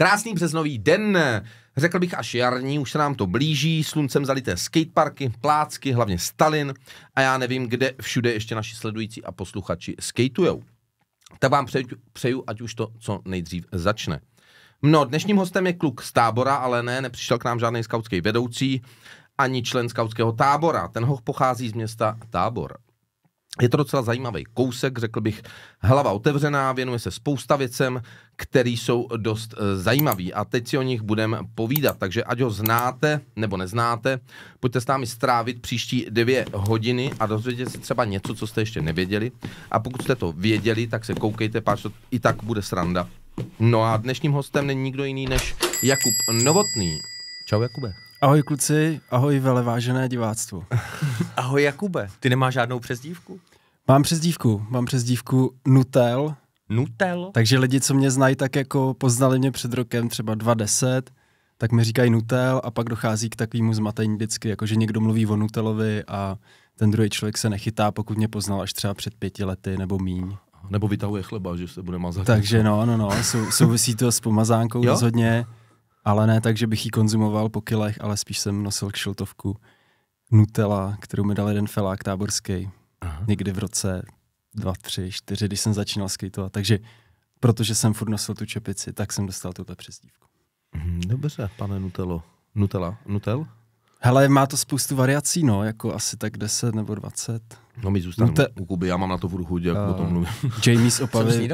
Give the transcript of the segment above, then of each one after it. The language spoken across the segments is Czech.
Krásný březnový den, řekl bych až jarní, už se nám to blíží, sluncem zalité skateparky, plácky, hlavně Stalin a já nevím, kde všude ještě naši sledující a posluchači skateujou. Tak vám přeju, přeju, ať už to co nejdřív začne. No, dnešním hostem je kluk z tábora, ale ne, nepřišel k nám žádný skautský vedoucí, ani člen skautského tábora. Ten hoch pochází z města Tábor. Je to docela zajímavý kousek, řekl bych, hlava otevřená, věnuje se spousta věcem, které jsou dost eh, zajímavé a teď si o nich budeme povídat. Takže ať ho znáte nebo neznáte, pojďte s námi strávit příští dvě hodiny a dozvědět se třeba něco, co jste ještě nevěděli. A pokud jste to věděli, tak se koukejte, páč to i tak bude sranda. No a dnešním hostem není nikdo jiný než Jakub Novotný. Čau Jakube. Ahoj kluci, ahoj velevážené diváctvo. ahoj Jakube, ty nemáš žádnou přezdívku? Mám přezdívku, mám přezdívku Nutel. Nutel? Takže lidi, co mě znají, tak jako poznali mě před rokem třeba 20, tak mi říkají Nutel a pak dochází k takovému zmatení vždycky, jako že někdo mluví o Nutelovi a ten druhý člověk se nechytá, pokud mě poznal až třeba před pěti lety nebo míň. Nebo vytahuje chleba, že se bude mazat. Takže no, no, no, sou, souvisí to s pomazánkou rozhodně, ale ne tak, že bych ji konzumoval po kilech, ale spíš jsem nosil kšiltovku Nutella, kterou mi dal jeden felák táborský. Aha. někdy v roce 2, 3, 4, když jsem začínal skateovat. Takže protože jsem furt nosil tu čepici, tak jsem dostal tuto přezdívku. Mhm, dobře, pane Nutelo. Nutella? Nutel? Hele, má to spoustu variací, no, jako asi tak 10 nebo 20. No my zůstaneme Nute... u Kuby, já mám na to v ruchu, jak uh, o tom eh, mluvím. Jamie z Opavy mi,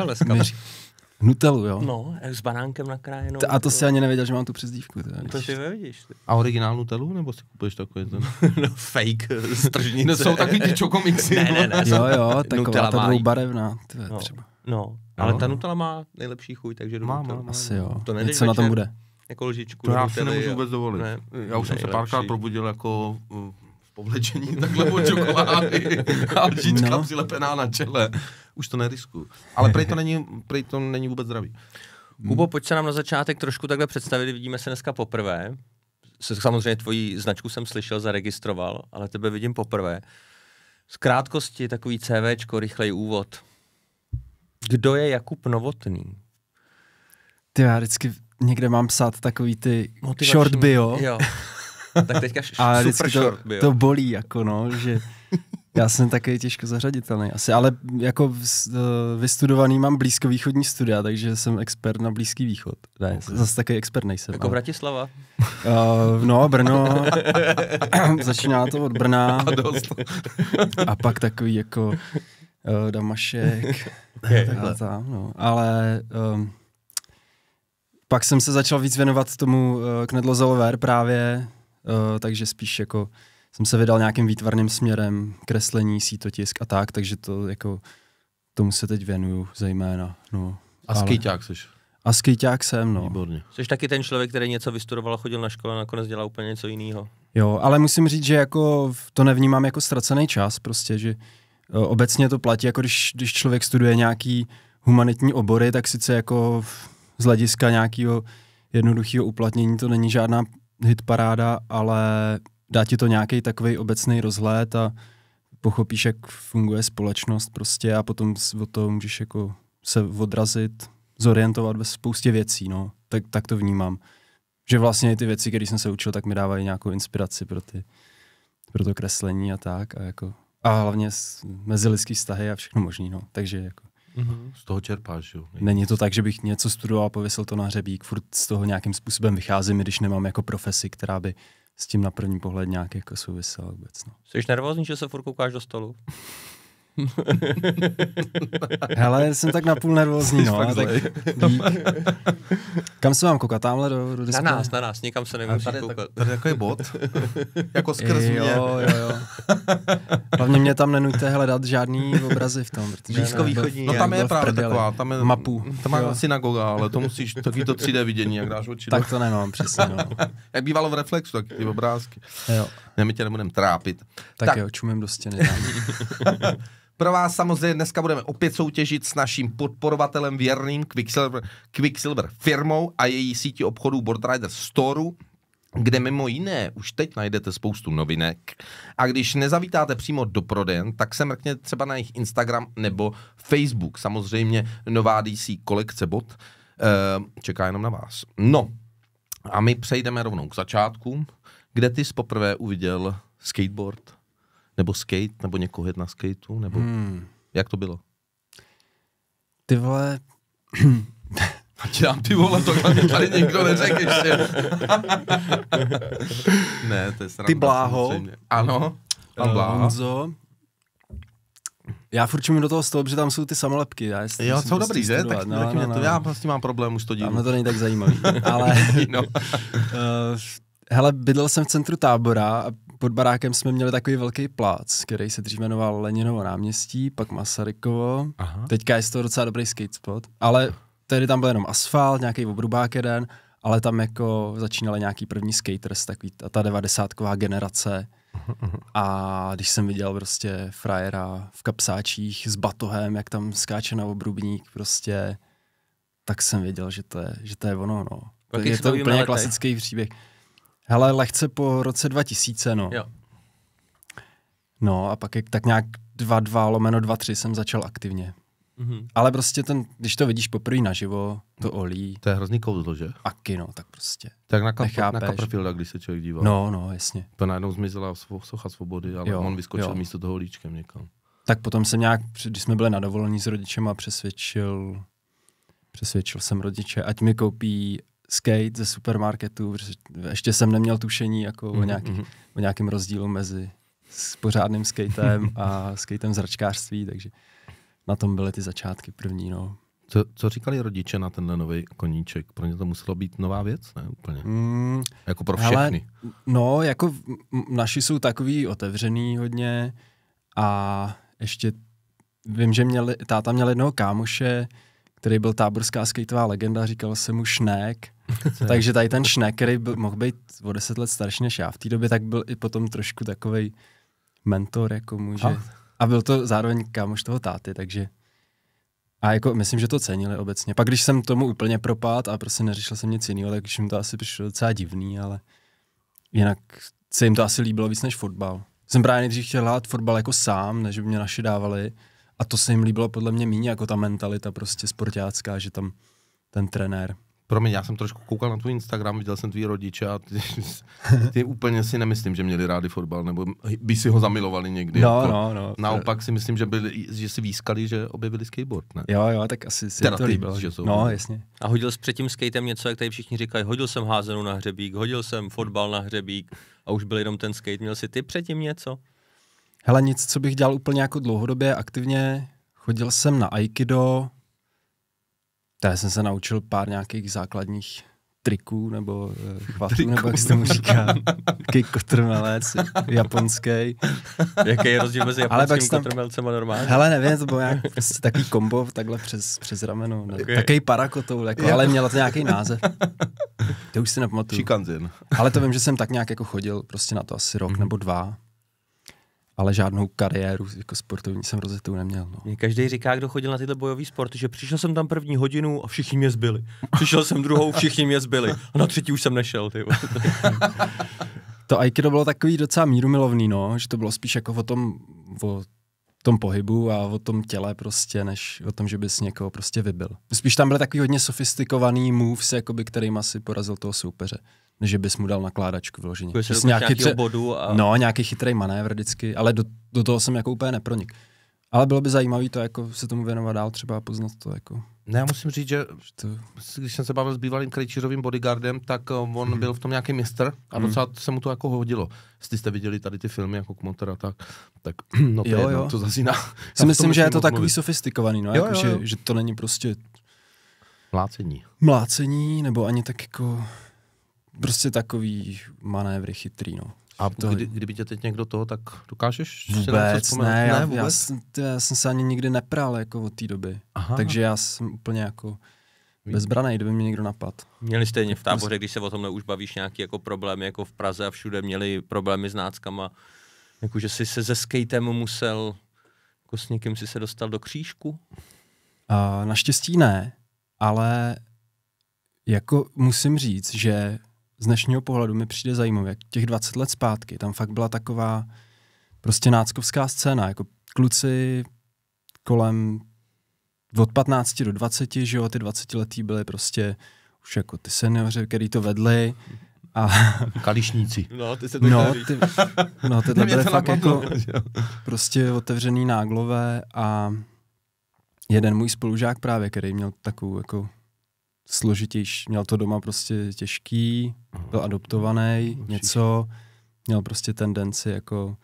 Nutelu, jo? No, s banánkem nakrájenou. A to si ani nevěděl, že mám tu přezdívku. to si nevidíš. A originál Nutelu, nebo si kupuješ takový ten? no, fake eh, z No, jsou takový ty čokomixy. ne, ne, no. ne. Jo, jo, taková ta dvoubarevná. Tve, no, třeba. no, ale no. ta Nutella má nejlepší chuť, takže do má, Má, Asi jo. To nedeš Něco na tom bude. Jako lžičku. To já si nemůžu vůbec dovolit. Ne, já už jsem se párkrát probudil jako eh, povlečení takhle od čokolády a lžička no. přilepená na čele. Už to neriskuju. Ale prej to není, prej to není vůbec zdravý. Hmm. Kubo, pojď se nám na začátek trošku takhle představit, vidíme se dneska poprvé. Samozřejmě tvoji značku jsem slyšel, zaregistroval, ale tebe vidím poprvé. Z krátkosti takový CVčko, rychlej úvod. Kdo je Jakub Novotný? Ty já vždycky někde mám psát takový ty Motivační. short bio. Jo. tak teďka a super short to, byl. to bolí, jako no, že já jsem taky těžko zařaditelný asi, ale jako eh, vystudovaný mám blízkovýchodní studia, takže jsem expert na Blízký východ. Ne, okay. zase taky expert nejsem. Jako ale... Bratislava? Uh, no, Brno. Začíná to od Brna. A, dost. a pak takový jako uh, Damašek. Okay, a tam, no. Ale... Um, pak jsem se začal víc věnovat tomu uh, knedlozelver právě, uh, takže spíš jako jsem se vydal nějakým výtvarným směrem, kreslení, sítotisk a tak, takže to jako tomu se teď věnuju zejména. No, a skýťák jsi? A skýťák jsem, no. Výborně. Jsi taky ten člověk, který něco vystudoval, chodil na školu a nakonec dělal úplně něco jiného. Jo, ale musím říct, že jako to nevnímám jako ztracený čas, prostě, že eh, obecně to platí, jako když, když člověk studuje nějaký humanitní obory, tak sice jako z hlediska nějakého jednoduchého uplatnění to není žádná hit paráda, ale dá ti to nějaký takový obecný rozhled a pochopíš, jak funguje společnost prostě a potom o to můžeš jako se odrazit, zorientovat ve spoustě věcí, no. Tak, tak to vnímám. Že vlastně ty věci, které jsem se učil, tak mi dávají nějakou inspiraci pro, ty, pro to kreslení a tak a jako a hlavně mezilidský vztahy a všechno možný, no. Takže jako Mm-hmm. Z toho čerpáš, jo. Není to tak, že bych něco studoval, a pověsil to na hřebík, furt z toho nějakým způsobem vycházím, když nemám jako profesi, která by s tím na první pohled nějak jako souvisela vůbec. No. Jsi nervózní, že se furt koukáš do stolu? Hele, jsem tak napůl nervózní, no. Tak... Kam se mám koukat? Tamhle do, do Na nás, na nás, nikam se nemůžu tady, koukat. Tady je bod, jako skrz mě. Jo, jo, jo. Hlavně mě tam nenujte hledat žádný obrazy v tom. východní. No tam je právě taková, tam je mapu. Tam má synagoga, ale to musíš, taky to 3D vidění, jak dáš oči. Tak to nemám, no, přesně, no. jak bývalo v Reflexu, tak ty obrázky. Jo. Ne, my tě nebudeme trápit. Tak, tak. jo, čumím do stěny. Pro vás samozřejmě dneska budeme opět soutěžit s naším podporovatelem věrným Quicksilver, Quicksilver firmou a její sítí obchodů Boardrider Store, kde mimo jiné už teď najdete spoustu novinek a když nezavítáte přímo do prodejen, tak se mrkněte třeba na jejich Instagram nebo Facebook. Samozřejmě nová DC kolekce bot eh, čeká jenom na vás. No a my přejdeme rovnou k začátku, kde ty jsi poprvé uviděl skateboard nebo skate, nebo někoho jet na skateu, nebo hmm. jak to bylo? Ty vole... A ti dám ty vole, to mě tady nikdo neřekl ještě. ne, to je sranda. Ty Bláho. Samozřejmě. Ano, pan eh, Bláho. Honzo. Já furt čumím do toho stolu, že tam jsou ty samolepky. Já jo, jsou dobrý, že? Tak no, no, no. To, já prostě mám problém už to dívat. to není tak zajímavý. Ale no. uh, hele, bydlel jsem v centru tábora a pod barákem jsme měli takový velký plác, který se dřív jmenoval Leninovo náměstí, pak Masarykovo. Aha. Teďka je to docela dobrý skate spot, ale tehdy tam byl jenom asfalt, nějaký obrubák jeden, ale tam jako začínali nějaký první skaters, takový ta, ta devadesátková generace. A když jsem viděl prostě frajera v kapsáčích s batohem, jak tam skáče na obrubník prostě, tak jsem věděl, že to je, že to je ono, no. je to úplně letech? klasický příběh. Hele, lehce po roce 2000, no. Jo. No a pak jak tak nějak 2-2 lomeno 2-3 jsem začal aktivně. Mm-hmm. Ale prostě ten, když to vidíš poprvé naživo, to olí. To je hrozný kouzlo, že? A kino, tak prostě. Tak na, kapr, Nechápeš. na když se člověk díval. No, no, jasně. To najednou zmizela socha svobody, ale jo, on vyskočil jo. místo toho líčkem někam. Tak potom jsem nějak, když jsme byli na dovolení s a přesvědčil, přesvědčil jsem rodiče, ať mi koupí skate ze supermarketu, ještě jsem neměl tušení jako mm-hmm. o, mhm, nějaký, mhm. o nějakém rozdílu mezi s pořádným skatem a skatem z račkářství, takže na tom byly ty začátky první. No. Co, co říkali rodiče na tenhle nový koníček? Pro ně to muselo být nová věc, ne úplně? Mm, jako pro všechny. Ale, no, jako naši jsou takový otevřený hodně a ještě vím, že měli, táta měl jednoho kámoše, který byl táborská skateová legenda, říkal se mu Šnek takže tady ten šnek, který byl, mohl být o deset let starší než já v té době, tak byl i potom trošku takový mentor, jako muže. A, a byl to zároveň kámoš toho táty, takže a jako myslím, že to cenili obecně. Pak když jsem tomu úplně propadl a prostě neřešil jsem nic jiného, tak jim to asi přišlo docela divný, ale jinak se jim to asi líbilo víc než fotbal. Jsem právě nejdřív chtěl hrát fotbal jako sám, než by mě naši dávali a to se jim líbilo podle mě méně jako ta mentalita prostě sportácká, že tam ten trenér Promiň, já jsem trošku koukal na tvůj Instagram, viděl jsem tvý rodiče a ty, ty úplně si nemyslím, že měli rádi fotbal, nebo by si ho zamilovali někdy. No, jako. no, no. Naopak si myslím, že, byli, že si výskali, že objevili skateboard, ne? Jo, jo, tak asi si to líbilo. Že jsou. No, jasně. A hodil jsi před tím skatem něco, jak tady všichni říkají, hodil jsem házenou na hřebík, hodil jsem fotbal na hřebík a už byl jenom ten skate. Měl jsi ty předtím něco? Hele, nic, co bych dělal úplně jako dlouhodobě, aktivně. Chodil jsem na aikido, já jsem se naučil pár nějakých základních triků nebo eh, chvatů, triků. nebo jak se tomu říká. Taký kotrmelec, japonský. Jaký je rozdíl mezi japonským tam, kotrmelcem a normálním? Hele, nevím, to bylo nějak prostě takový kombo takhle přes, přes rameno. okay. Takový parakotou, jako, ale mělo to nějaký název. To už si nepamatuju. Shikanzin. Ale to vím, že jsem tak nějak jako chodil prostě na to asi rok mm-hmm. nebo dva ale žádnou kariéru jako sportovní jsem rozjetou neměl. No. každý říká, kdo chodil na tyto bojové sporty, že přišel jsem tam první hodinu a všichni mě zbyli. Přišel jsem druhou, všichni mě zbyli. A na třetí už jsem nešel. Ty. to Aikido bylo takový docela mírumilovný, no, že to bylo spíš jako o tom, o tom pohybu a o tom těle prostě, než o tom, že bys někoho prostě vybil. Spíš tam byly takový hodně sofistikovaný moves, jakoby, kterým asi porazil toho soupeře že bys mu dal nakládačku vyloženě. Jsi jako, nějaký tře... bodu a... No, nějaký chytrý manévr vždycky, ale do, do toho jsem jako úplně nepronik. Ale bylo by zajímavé to jako se tomu věnovat dál, třeba poznat to jako. Ne, já musím říct, že když jsem se bavil s bývalým Krejčířovým bodyguardem, tak eh, on hmm. byl v tom nějaký mistr a hmm. docela se mu to jako hodilo. Jestli jste viděli tady ty filmy jako Kmotr a tak, tak no to, jo, je, jo. to zazíná. Si myslím, že je to takový mluvit. sofistikovaný, no, jo, jako, jo, jo. Že, že to není prostě... Mlácení. Mlácení, nebo ani tak jako Prostě takový manévry chytrý, no. A to... kdy, kdyby tě teď někdo toho, tak dokážeš vůbec, si na něco ne, ne, já, vůbec? Já, jsem, já jsem se ani nikdy nepral jako od té doby. Aha. Takže já jsem úplně jako bezbraný, kdyby mě někdo napad. Měli stejně v prostě- táboře, když se o tomhle už bavíš, nějaký jako problémy, jako v Praze a všude měli problémy s náckama. Jako, že jsi se ze skatem musel, jako s někým si se dostal do křížku? Uh, naštěstí ne, ale jako musím říct, že z dnešního pohledu mi přijde zajímavé, těch 20 let zpátky, tam fakt byla taková prostě náckovská scéna, jako kluci kolem od 15 do 20, že jo, ty 20 letý byly prostě už jako ty seniori, který to vedli, a... Kališníci. No, ty se to no, ty, no, to byly fakt jako prostě otevřený náglové a jeden můj spolužák právě, který měl takovou jako složitější, měl to doma prostě těžký, mhm. byl adoptovaný, mhm. Určitě. něco, měl prostě tendenci jako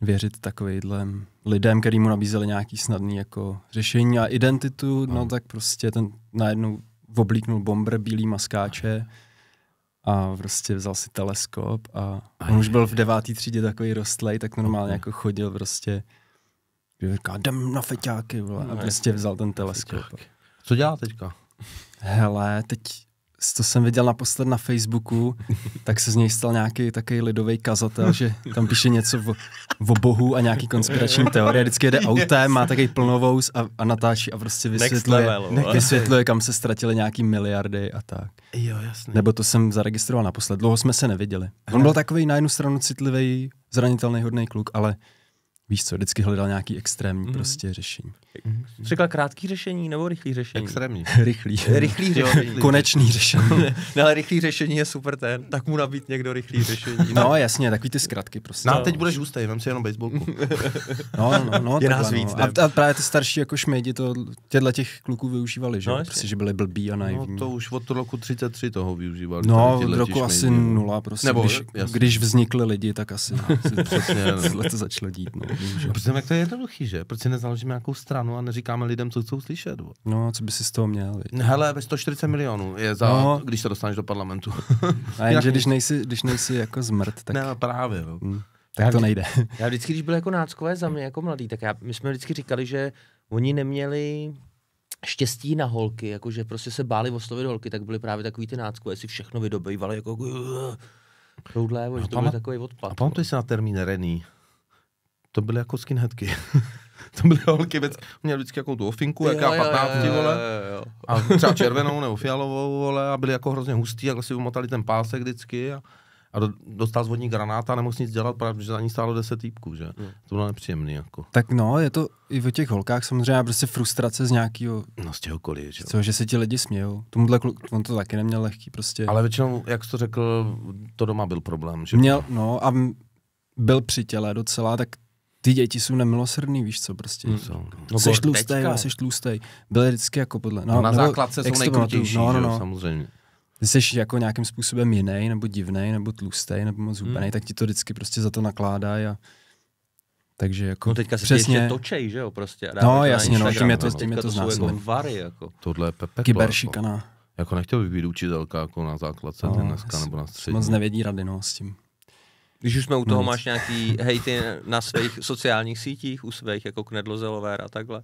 věřit takovýmhle lidem, který mu nabízeli nějaký snadný jako řešení a identitu, no, no tak prostě ten najednou oblíknul bomber bílý maskáče a prostě vzal si teleskop a on už byl v devátý třídě takový rostlej, tak normálně jako chodil prostě říká, jdem na feťáky, vole, a no, prostě vzal ten teleskop. Co dělá teďka? hele, teď to jsem viděl naposled na Facebooku, tak se z něj stal nějaký takový lidový kazatel, že tam píše něco v o bohu a nějaký konspirační teorie. Vždycky jede autem, má takový plnovous a, a natáčí a prostě vysvětluje, level, vysvětluje, kam se ztratily nějaký miliardy a tak. Jo, jasně. Nebo to jsem zaregistroval naposled. Dlouho jsme se neviděli. On byl takový na jednu stranu citlivý, zranitelný, hodný kluk, ale víš co, vždycky hledal nějaký extrémní mm. prostě řešení. Jsi říkal krátký řešení nebo rychlý řešení? Extrémní. rychlý. rychlý řešení. Konečný řešení. ne, ale rychlý řešení je super ten. Tak mu nabít někdo rychlý řešení. No, jasně, takový ty zkratky prostě. No, no. teď budeš hustý, vem si jenom baseballku. no, no, no. Je nás víc, no. a, a, právě ty starší jako šmejdi to těhle těch kluků využívali, že? No, prostě, že byli blbí a naivní. No, to už od roku 33 toho využívali. No, od roku šmejdi. asi nula prostě. Nebo, když, když vznikly lidi, tak asi. Přesně. to začalo dít. No, protože jak to je jednoduchý, že? Proč si nezaložíme nějakou stranu? No a neříkáme lidem, co chcou slyšet. Bo. No, co by si z toho měl? Ne, Hele, 140 milionů je za, no. když se dostaneš do parlamentu. a jenže když nejsi, když nejsi jako zmrt, tak... Ne, právě. jo. No. Hmm. Tak já to nejde. Já vždycky, když byl jako náckové za mě jako mladý, tak já, my jsme vždycky říkali, že oni neměli štěstí na holky, jakože prostě se báli oslovit holky, tak byly právě takový ty náckové, si všechno vydobývali jako Toudle, no, to byl takový odpad. A pamatuj se na termín Rený. To byly jako skinheadky. to byly holky, věc, Měl vždycky jako tu ofinku, jaká patnácti, vole, jo, jo. a třeba červenou nebo fialovou, vole, a byly jako hrozně hustý, jako si umotali ten pásek vždycky a, a do, dostal z vodní granáta a nemohl nic dělat, protože za ní stálo 10 týpků, že? Hmm. To bylo nepříjemný, jako. Tak no, je to i v těch holkách samozřejmě prostě frustrace z nějakého... No z čehokoliv, že? Co, že se ti lidi smějou. Tomuhle kluk, on to taky neměl lehký prostě. Ale většinou, jak jsi to řekl, to doma byl problém, že? Měl, no a byl při těle docela, tak ty děti jsou nemilosrdný, víš co, prostě. Hmm. Jsi no. no seš tlustej, teďka. seš tlustej. Byly vždycky jako podle... No, no na nebo, základce jsou nejkrutější, no, no, no. samozřejmě. Když jsi jako nějakým způsobem jiný, nebo divný, nebo tlustej, nebo moc hmm. tak ti to vždycky prostě za to nakládá a takže jako no teďka se přesně... ještě točej, že jo, prostě. No jasně, no, tím je to, tím je to, no. to jako vary, jako. Tohle je pepeklo. Kyberšikana. Jako, jako nechtěl bych být učitelka jako na základce no, dneska nebo na střední. Moc nevědí rady, no, s tím. Když už jsme u toho, no máš nějaký hejty na svých sociálních sítích, u svých jako Knedlozelover a takhle.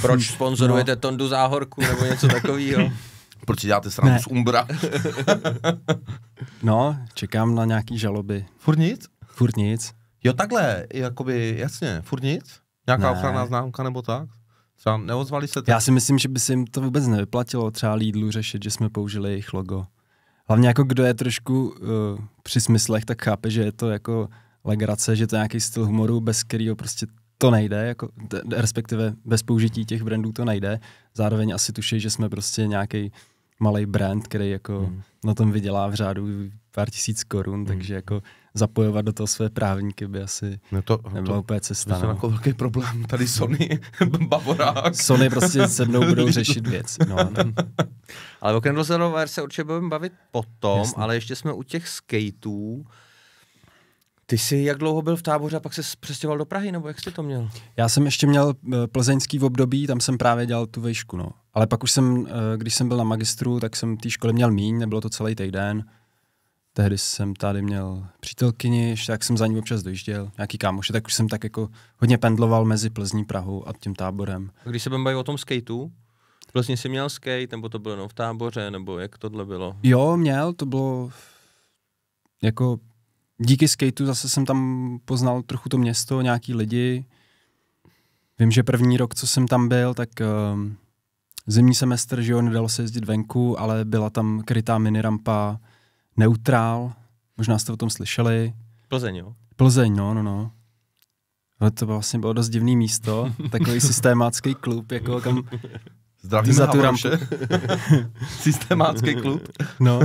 Proč no. sponzorujete no. Tondu Záhorku nebo něco takového? Proč děláte stranu z Umbra? no, čekám na nějaký žaloby. Furt nic? Furt nic. Jo, takhle, jakoby, jasně, furt nic? Nějaká ne. ochranná známka nebo tak? Třeba neozvali se tak? Já si myslím, že by se jim to vůbec nevyplatilo třeba Lidlu řešit, že jsme použili jejich logo. Hlavně jako kdo je trošku uh, při smyslech, tak chápe, že je to jako legrace, že to je nějaký styl humoru, bez kterého prostě to nejde, jako, t- respektive bez použití těch brandů to nejde. Zároveň asi tuší, že jsme prostě nějaký malý brand, který jako hmm. na tom vydělá v řádu pár tisíc korun, hmm. takže jako zapojovat do toho své právníky by asi no to, nebylo to, úplně cesta. To je no. jako velký problém. Tady Sony, Bavorák. Sony prostě se mnou budou řešit věci. No, ale o Kendall Zenovar se určitě budeme bavit potom, Jasně. ale ještě jsme u těch skateů. Ty jsi jak dlouho byl v táboře a pak se přestěhoval do Prahy, nebo jak jsi to měl? Já jsem ještě měl eh, plzeňský v období, tam jsem právě dělal tu vejšku, no. Ale pak už jsem, eh, když jsem byl na magistru, tak jsem té školy měl míň, nebylo to celý týden. den tehdy jsem tady měl přítelkyni, tak jsem za ní občas dojížděl, nějaký kámoš, tak už jsem tak jako hodně pendloval mezi Plzní, Prahou a tím táborem. A když se budeme o tom skateu, vlastně jsi měl skate, nebo to bylo jenom v táboře, nebo jak tohle bylo? Jo, měl, to bylo jako díky skateu zase jsem tam poznal trochu to město, nějaký lidi. Vím, že první rok, co jsem tam byl, tak um, zimní semestr, že jo, nedalo se jezdit venku, ale byla tam krytá minirampa, Neutrál, možná jste o tom slyšeli. Plzeň, jo? Plzeň, no, no, no. Ale to vlastně bylo dost divný místo, takový systémácký klub, jako kam... Zdravíme za tu rampu. systémácký klub. No.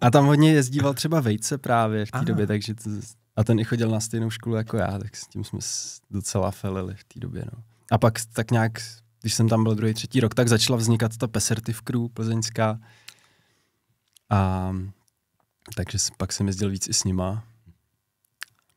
A tam hodně jezdíval třeba Vejce právě v té době, takže to, a ten i chodil na stejnou školu jako já, tak s tím jsme docela felili v té době. No. A pak tak nějak, když jsem tam byl druhý, třetí rok, tak začala vznikat ta Pesertiv Crew plzeňská. A takže pak jsem jezdil víc i s nima.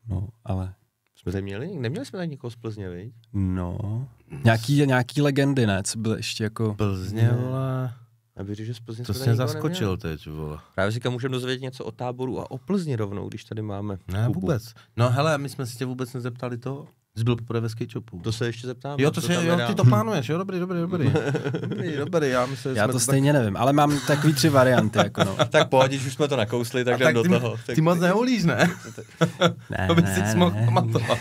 No, ale... Jsme tady měli? Neměli jsme tady někoho z Plzně, viď? No. Nějaký, nějaký legendy, ne? Co byl ještě jako... Plzně, ale... Já bych že z Plzně To jsi zaskočil neměli. teď, vole. Právě říkám, můžeme dozvědět něco o táboru a o Plzně rovnou, když tady máme Ne, Kubu. vůbec. No hele, my jsme se tě vůbec nezeptali to, Jsi byl poprvé ve skatechopu. To se ještě zeptám. Jo, to se, jo, ty to plánuješ, jo, dobrý, dobrý, dobrý. dobrý, dobrý, já myslím, Já to stejně tak... nevím, ale mám takový tři varianty, jako no. tak pojď, už jsme to nakousli, tak, tak do ty, toho. Tak... Ty moc neholíš, ne? ne, Aby ne, si mohl pamatovat.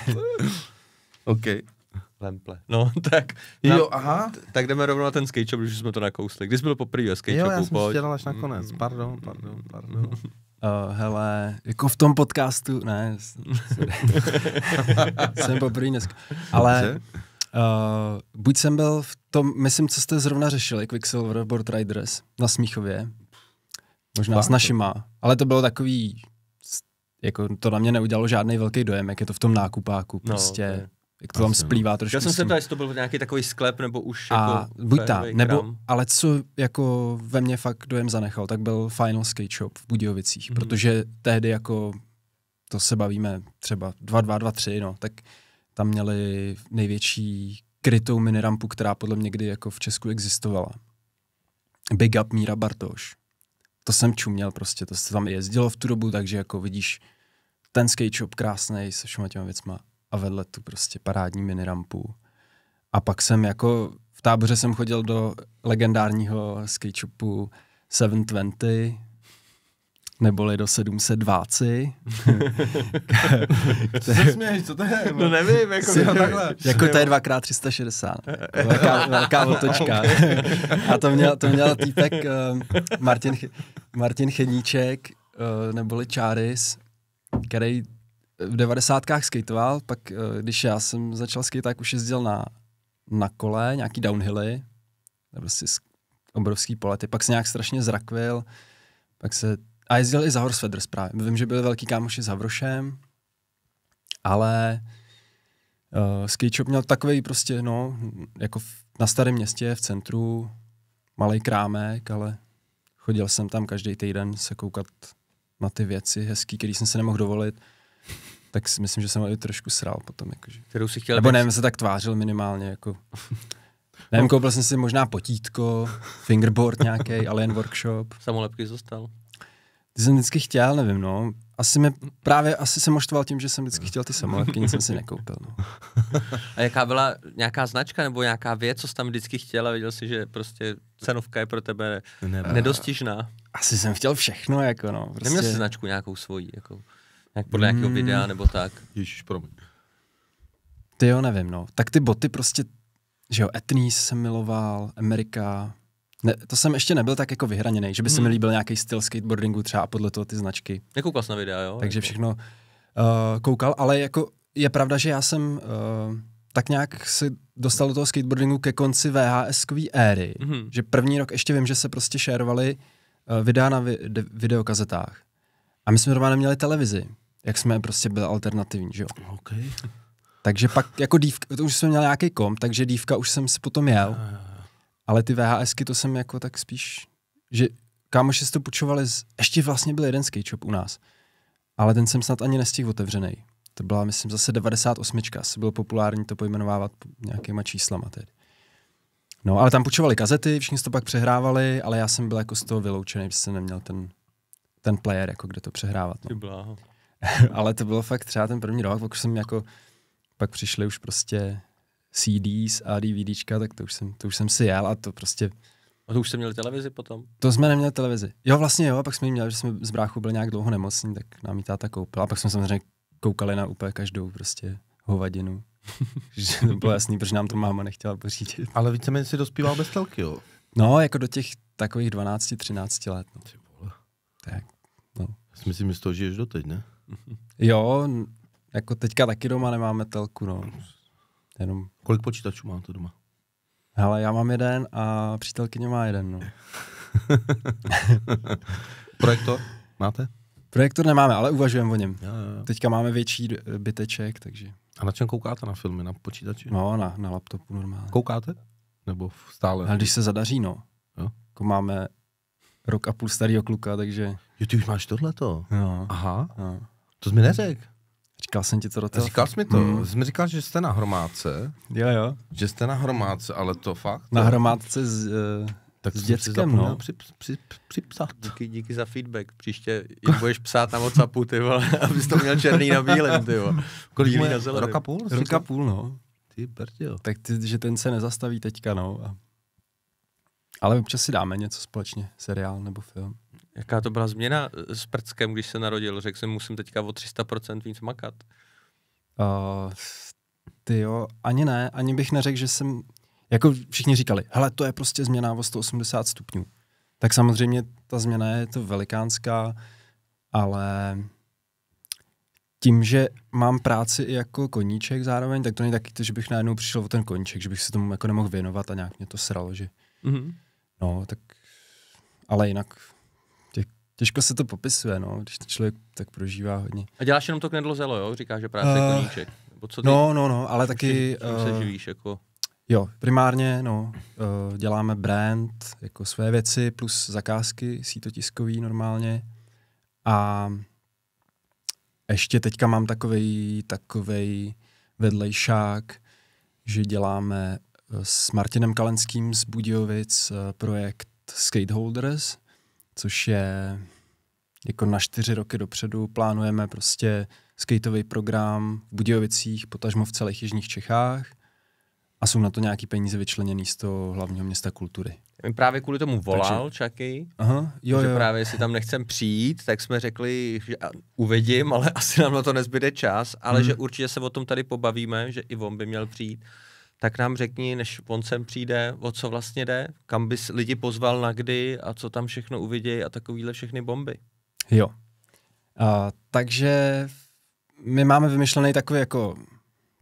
OK. Lemple. No, tak. Na, jo, aha. Tak jdeme rovnou na ten skatechop, když jsme to nakousli. Kdy jsi byl poprvé ve skatechopu? Jo, já jsem pojď. až nakonec. Pardon, pardon, pardon. Uh, hele, jako v tom podcastu, ne, jsem poprvé dneska, ale uh, buď jsem byl v tom, myslím, co jste zrovna řešili, Quicksilver Board Riders na Smíchově, možná Fakt. s našima, ale to bylo takový, jako to na mě neudělalo žádný velký dojem, jak je to v tom nákupáku, no, prostě no, okay jak to Asi, tam no. splývá trošku. Já jsem se ptal, jestli to byl nějaký takový sklep, nebo už a jako buď ta, nebo, ale co jako ve mně fakt dojem zanechal, tak byl Final Skate Shop v Budějovicích, mm-hmm. protože tehdy jako, to se bavíme třeba 2, 2, 2, 3, no, tak tam měli největší krytou minirampu, která podle mě kdy jako v Česku existovala. Big up Míra Bartoš. To jsem čuměl prostě, to se tam jezdilo v tu dobu, takže jako vidíš ten skate shop krásný se všema těma věcma a vedle tu prostě parádní minirampu. A pak jsem jako v táboře jsem chodil do legendárního skateshopu 720, neboli do 720. Co se směješ, co to je? No nevím, jako, jo, takhle. jako to je 2x360, velká, velká otočka. A to měl, to měl týpek uh, Martin, Martin Cheníček, uh, neboli Čáris, který v devadesátkách skateoval, pak eh, když já jsem začal skate, tak už jezdil na, na kole, nějaký downhilly, prostě obrovský polety, pak se nějak strašně zrakvil, pak se, a jezdil i za horse feathers právě. Vím, že byl velký kámoši s Havrošem, ale uh, skate shop měl takový prostě, no, jako v, na starém městě, v centru, malý krámek, ale chodil jsem tam každý týden se koukat na ty věci hezký, který jsem se nemohl dovolit tak si myslím, že jsem ho i trošku sral potom. Jakože. Kterou si chtěl Nebo nevím, se tak tvářil minimálně. Jako. nevím, koupil jsem si možná potítko, fingerboard nějaký, ale jen workshop. Samolepky zůstal. Ty jsem vždycky chtěl, nevím, no. Asi mě, právě asi jsem oštval tím, že jsem vždycky chtěl ty samolepky, nic jsem si nekoupil. No. A jaká byla nějaká značka nebo nějaká věc, co jsi tam vždycky chtěl a viděl si, že prostě cenovka je pro tebe nedostižná? Asi jsem chtěl všechno, jako no. Prostě... Neměl jsi prostě- značku nějakou svoji, jako jak podle nějakého hmm. videa nebo tak. Ježíš, promiň. Ty jo, nevím, no. Tak ty boty prostě, že jo, Etnies jsem miloval, Amerika, ne, to jsem ještě nebyl tak jako vyhraněný, že by hmm. se mi hmm. líbil nějaký styl skateboardingu třeba a podle toho ty značky. Nekoukal jako jsem na videa, jo? Takže všechno uh, koukal, ale jako je pravda, že já jsem uh, tak nějak se dostal do toho skateboardingu ke konci vhs éry, hmm. že první rok ještě vím, že se prostě šerovali uh, eh, videa na vi- videokazetách. A my jsme normálně neměli televizi, jak jsme prostě byli alternativní, že jo. Okay. Takže pak jako dívka, to už jsem měl nějaký kom, takže dívka už jsem si potom jel. Ale ty VHSky to jsem jako tak spíš, že kámoši si to půjčovali, z, ještě vlastně byl jeden skate u nás, ale ten jsem snad ani nestihl otevřený. To byla, myslím, zase 98. Asi bylo populární to pojmenovávat nějakýma číslama tedy. No, ale tam půjčovali kazety, všichni to pak přehrávali, ale já jsem byl jako z toho vyloučený, protože jsem neměl ten, ten player, jako kde to přehrávat. No. Ty bláho. ale to bylo fakt třeba ten první rok, pokud jsem jako, pak přišly už prostě CDs a DVDčka, tak to už jsem, to už jsem si jel a to prostě... A to už jste měli televizi potom? To jsme neměli televizi. Jo, vlastně jo, pak jsme ji měli, že jsme z bráchu byli nějak dlouho nemocní, tak nám ji táta koupila. A pak jsme samozřejmě koukali na úplně každou prostě hovadinu. že to bylo jasný, protože nám to máma nechtěla pořídit. Ale víceméně si dospíval bez telky, jo? No, jako do těch takových 12-13 let. No. Tak, no. Já si myslím, že z toho žiješ doteď, ne? Jo, jako teďka taky doma nemáme telku, no. Jenom... Kolik počítačů to doma? Hele, já mám jeden a přítelkyně má jeden, no. Projektor máte? Projektor nemáme, ale uvažujeme o něm. Jo, jo. Teďka máme větší e, byteček, takže... A na čem koukáte na filmy? Na počítači? No, na, na laptopu normálně. Koukáte? Nebo stále? A když se zadaří, no. Jo? Jako máme rok a půl starého kluka, takže... Jo, ty už máš tohleto? No. Aha. No. To jsi mi neřekl. Říkal jsem ti to do toho. Říkal jsi mi to. Hmm. Jsi mi říkal, že jste na hromádce. Jo, jo. Že jste na hromádce, ale to fakt. Na hromádce s, uh, tak s dětskem, no. Při, při, připsat. Díky, díky za feedback. Příště jim budeš psát na Whatsappu, ty vole, abys to měl černý na bílém, ty vole. Kolik Bílý na zelený. Roka půl? Roka půl, no. Ty brděl. Tak ty, že ten se nezastaví teďka, no. Ale občas si dáme něco společně, seriál nebo film. Jaká to byla změna eh, s Prckem, když se narodil? Řekl jsem, musím teďka o 300% víc makat. Uh, ty jo, ani ne, ani bych neřekl, že jsem, jako všichni říkali, hele, to je prostě změna o 180 stupňů. Tak samozřejmě ta změna je to velikánská, ale tím, že mám práci i jako koníček zároveň, tak to není taky to, že bych najednou přišel o ten koníček, že bych se tomu jako nemohl věnovat a nějak mě to sralo, že mm-hmm. no, tak ale jinak těžko se to popisuje, no, když ten člověk tak prožívá hodně. A děláš jenom to knedlo zelo, jo? Říkáš, že práce uh, koníček. Nebo co ty, no, no, no, ale taky... Čím, čím eh, se živíš, jako... Jo, primárně, no, uh, děláme brand, jako své věci, plus zakázky tiskový normálně. A ještě teďka mám takovej, takovej vedlejšák, že děláme s Martinem Kalenským z Budějovic projekt Skateholders, což je jako na čtyři roky dopředu plánujeme prostě skateový program v Budějovicích, potažmo v celých jižních Čechách a jsou na to nějaký peníze vyčleněný z toho hlavního města kultury. Mi právě kvůli tomu volal Takže... Čaky, Aha, jo, že jo. právě jestli tam nechcem přijít, tak jsme řekli, že uvidím, ale asi nám na to nezbyde čas, ale hmm. že určitě se o tom tady pobavíme, že i on by měl přijít tak nám řekni, než on sem přijde, o co vlastně jde, kam bys lidi pozval na kdy a co tam všechno uvidějí a takovýhle všechny bomby. Jo. A, takže my máme vymyšlený takový jako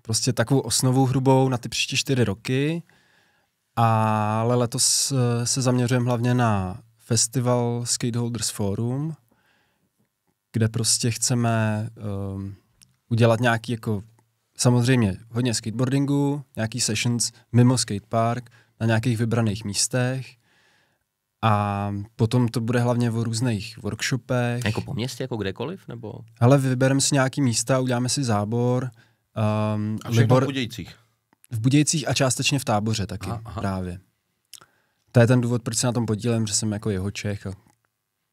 prostě takovou osnovu hrubou na ty příští čtyři roky, ale letos eh, se zaměřujeme hlavně na festival Skateholders Forum, kde prostě chceme um, udělat nějaký jako Samozřejmě hodně skateboardingu, nějaký sessions mimo skatepark, na nějakých vybraných místech. A potom to bude hlavně o různých workshopech. Jako po městě, jako kdekoliv? Nebo? Ale vybereme si nějaký místa, uděláme si zábor. Um, a Libor, v Budějcích? V Budějcích a částečně v táboře taky aha, aha. právě. To je ten důvod, proč se na tom podílem, že jsem jako jeho Čech a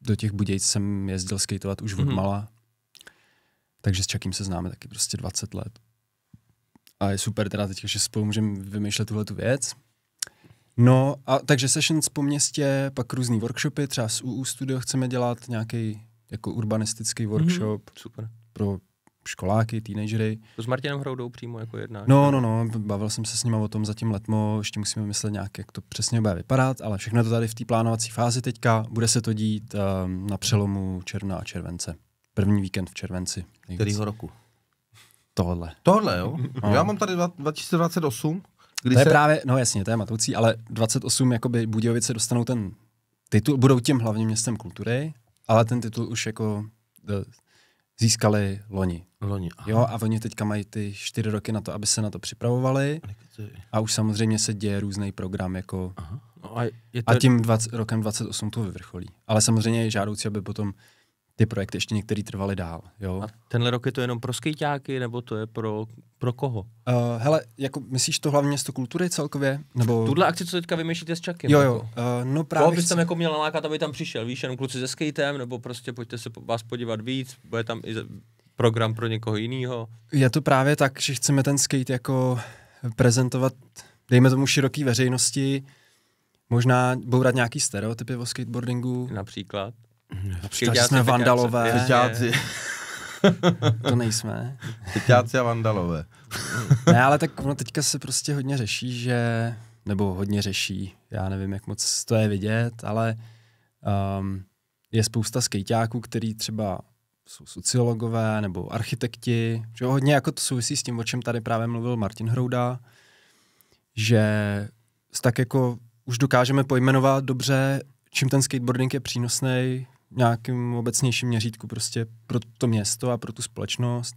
do těch Budějc jsem jezdil skateovat už mm-hmm. od mhm. mala. Takže s Čakým se známe taky prostě 20 let. A je super teda teď, že spolu můžeme vymýšlet tuhle tu věc. No, a takže sessions po městě, pak různý workshopy, třeba s UU Studio chceme dělat nějaký jako urbanistický mhm. workshop mm, super. pro školáky, teenagery. To s Martinem Hroudou přímo jako jedná. No, no, no, bavil jsem se s nima o tom zatím letmo, ještě musíme myslet nějak, jak to přesně bude vypadat, ale všechno to tady v té plánovací fázi teďka, bude se to dít um, na přelomu června a července. První víkend v červenci. Kterýho roku? tohle. Tohle, jo? No. Já mám tady 2028. Kdy to je se... právě, no jasně, to je matoucí, ale 28, jakoby Budějovice dostanou ten titul, budou tím hlavním městem kultury, ale ten titul už jako eh, získali loni. Loni, aha. Jo, a oni teďka mají ty čtyři roky na to, aby se na to připravovali. A už samozřejmě se děje různý program, jako... Aha. No a, je to... a tím 20, rokem 28 to vyvrcholí. Ale samozřejmě je žádoucí, aby potom ty projekty ještě některý trvaly dál. Jo? A tenhle rok je to jenom pro skejťáky, nebo to je pro, pro koho? Uh, hele, jako myslíš to hlavně město kultury celkově? Nebo... Tuhle akci, co teďka vymýšlíte s Čakem? Jo, jo. Jako. Uh, no právě Koho bys tam jako měl nalákat, aby tam přišel? Víš, jenom kluci se skatem, nebo prostě pojďte se vás podívat víc, bude tam i program pro někoho jiného? Je to právě tak, že chceme ten skate jako prezentovat, dejme tomu široký veřejnosti, možná bourat nějaký stereotypy o skateboardingu. Například? Například jsme vandalové. Feťáci. to nejsme. Feťáci a vandalové. ne, ale tak ono teďka se prostě hodně řeší, že, nebo hodně řeší, já nevím, jak moc to je vidět, ale um, je spousta skejťáků, který třeba jsou sociologové nebo architekti, že hodně jako to souvisí s tím, o čem tady právě mluvil Martin Hrouda, že tak jako už dokážeme pojmenovat dobře, čím ten skateboarding je přínosný, nějakým obecnějším měřítku prostě pro to město a pro tu společnost.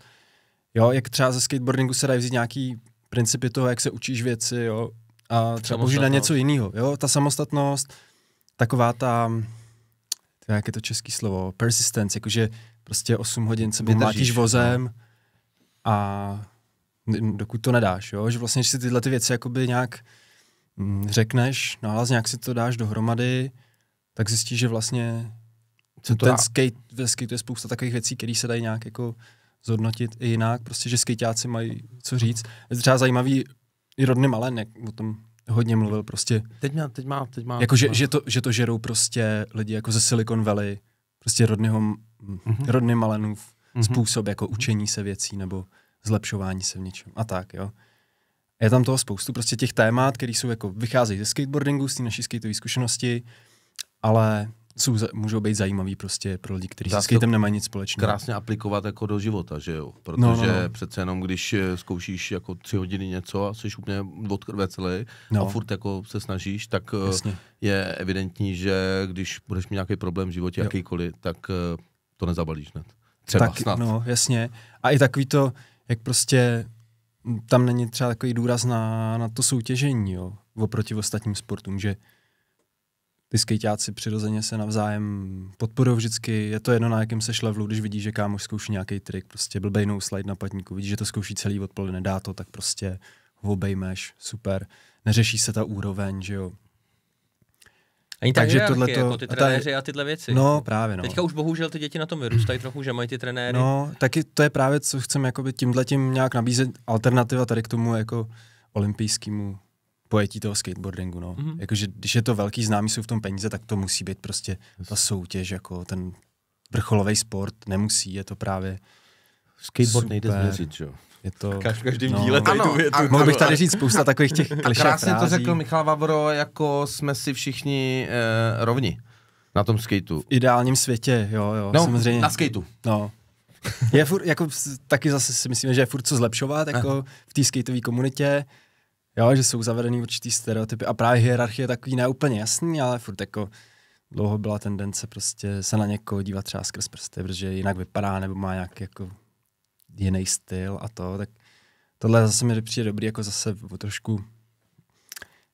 Jo, jak třeba ze skateboardingu se dají vzít nějaký principy toho, jak se učíš věci, jo, a třeba použít na něco jiného. Jo, ta samostatnost, taková ta, to jak je to český slovo, persistence, jakože prostě 8 hodin se mlátíš no. vozem a dokud to nedáš, jo, že vlastně, že si tyhle ty věci jakoby nějak mm, řekneš, nález, no, nějak si to dáš dohromady, tak zjistíš, že vlastně co to Ten skate, ve skateu je spousta takových věcí, které se dají nějak jako zhodnotit i jinak, prostě, že skateáci mají co říct. Je Třeba zajímavý i Rodny Malenek o tom hodně mluvil prostě. Teď má, teď má, teď má. Jako, že, že, to, že to žerou prostě lidi jako ze Silicon Valley, prostě Rodnyho, mm-hmm. rodný Malenův mm-hmm. způsob jako učení se věcí nebo zlepšování se v něčem a tak, jo. je tam toho spoustu prostě těch témat, které jsou jako, vycházejí ze skateboardingu, z té naší skateové zkušenosti, ale jsou, můžou být zajímavý prostě pro lidi, kteří s skatem nemají nic společného. Krásně aplikovat jako do života, že jo? No, Protože no, no, no. přece jenom, když eh, zkoušíš jako tři hodiny něco a jsi úplně od krve celý no. a furt jako se snažíš, tak eh, Jasně. je evidentní, že když budeš mít nějaký problém v životě, jo. jakýkoliv, tak eh, to nezabalíš hned. Třeba tak, snad. No, jasně. A i takový to, jak prostě tam není třeba takový důraz na, na to soutěžení, jo, oproti ostatním sportům, že ty skejťáci přirozeně se navzájem podporují vždycky, je to jedno na jakém se levelu, když vidí, že kámoš zkouší nějaký trik, prostě blbej no slide na patníku, vidí, že to zkouší celý odpoledne, nedá to, tak prostě ho obejmeš, super. Neřeší se ta úroveň, že jo. Ani Takže tohle to jako ty trenéři ta, a tyhle věci. No, právě no. Teďka už bohužel ty děti na tom vyrůstají trochu, že mají ty trenéry. No, taky to je právě, co chceme tímhle tím nějak nabízet alternativa tady k tomu jako olympijskému pojetí toho skateboardingu. No. Mm-hmm. Jakože když je to velký známý, jsou v tom peníze, tak to musí být prostě ta soutěž, jako ten vrcholový sport nemusí, je to právě Skateboard super. nejde změřit, jo? Je to... Kaž, v no, díle tady ano, tu větu. A, mohl bych tady říct spousta takových těch klišek Krásně to řekl Michal Vavro, jako jsme si všichni eh, rovni na tom skateu. V ideálním světě, jo, jo, no, samozřejmě. na skateu. No, je furt, jako, taky zase si myslíme, že je furt co zlepšovat, jako v té skateové komunitě, Jo, že jsou zavedený určitý stereotypy a právě hierarchie je takový neúplně jasný, ale furt jako dlouho byla tendence prostě se na někoho dívat třeba skrz prsty, protože jinak vypadá nebo má nějaký jako jiný styl a to, tak tohle zase mi přijde dobrý, jako zase trošku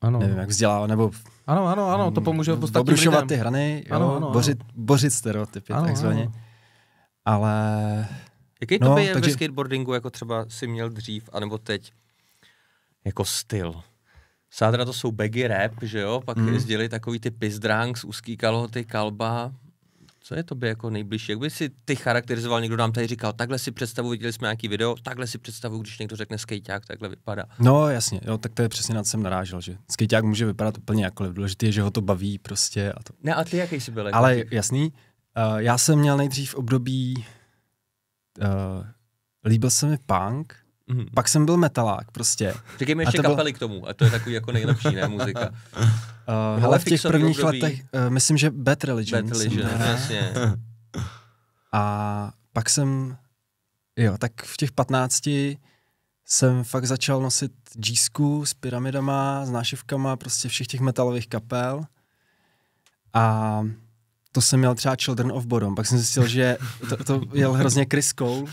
ano. nevím, jak vzdělávat, nebo ano, ano, ano, to mm, pomůže v podstatě obrušovat lidem. ty hrany, jo, ano, ano, bořit, ano. bořit stereotypy ano, takzvaně. Ano. Ale... Jaký to no, by je takže... ve skateboardingu, jako třeba si měl dřív, anebo teď? jako styl. Sádra to jsou baggy rap, že jo, pak mm. jezdili takový ty pizdránk úzký kalhoty, kalba, co je tobě jako nejbližší? Jak by si ty charakterizoval, někdo nám tady říkal, takhle si představu, viděli jsme nějaký video, takhle si představu, když někdo řekne skejťák, takhle vypadá. No jasně, jo, tak to je přesně na co jsem narážel, že skejťák může vypadat úplně jakkoliv, důležité je, že ho to baví prostě. A to... Ne, a ty jaký jsi byl? Jaký? Ale jasný, uh, já jsem měl nejdřív období, uh, líbil se mi punk, Mm-hmm. Pak jsem byl metalák prostě. Říkej mi ještě kapely bylo... k tomu, a to je takový jako nejlepší, ne, muzika. Uh, ale v těch prvních období... letech, uh, myslím, že Bad Religion. Bad Religion, jasně. A pak jsem, jo, tak v těch patnácti jsem fakt začal nosit džísku s pyramidama, s nášivkama, prostě všech těch metalových kapel. A to jsem měl třeba Children of Bodom, pak jsem zjistil, že to, to jel hrozně Chris Cole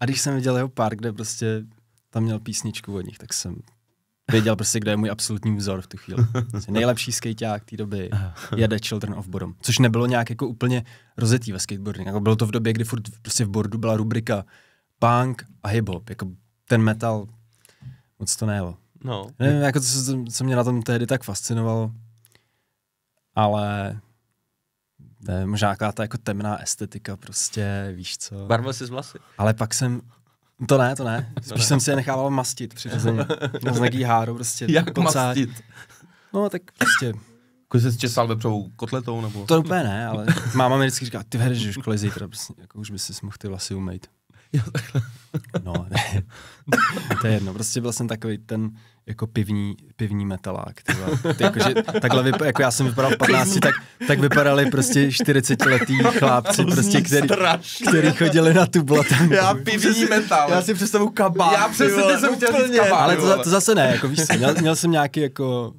a když jsem viděl jeho park, kde prostě tam měl písničku od nich, tak jsem věděl prostě, kdo je můj absolutní vzor v tu chvíli. Prostě nejlepší skateák té doby je The Children of Bodom, což nebylo nějak jako úplně rozetý ve skateboarding. Jako bylo to v době, kdy furt prostě v boardu byla rubrika punk a hip-hop. Jako ten metal moc to nejelo. No. Nevím, jako co, co mě na tom tehdy tak fascinovalo, ale ne, možná ta jako temná estetika prostě, víš co. Barva si z vlasy. Ale pak jsem to ne, to ne. Spíš to ne. jsem si je nechával mastit přirozeně. No, Na neký háru prostě. Jak pocát. mastit? No tak prostě jako jsi česal vepřovou kotletou nebo? To úplně ne, ale máma mi vždycky říká, ty vedeš že už kolik zítra, prostě, jako už by si mohl ty vlasy umýt. Jo, takhle. No, ne. to je jedno, prostě byl jsem takový ten, jako pivní, pivní metalák. Ty, jako, že, takhle vypa- jako já jsem vypadal v 15, tak, tak vypadali prostě 40 letý chlápci, prostě, který, který, chodili na tu blotanku. Já pivní metal. Já si představu kabát. Já přesně jsem chtěl říct kabát. Ale to, to, zase ne, jako víš co, měl, měl jsem nějaký jako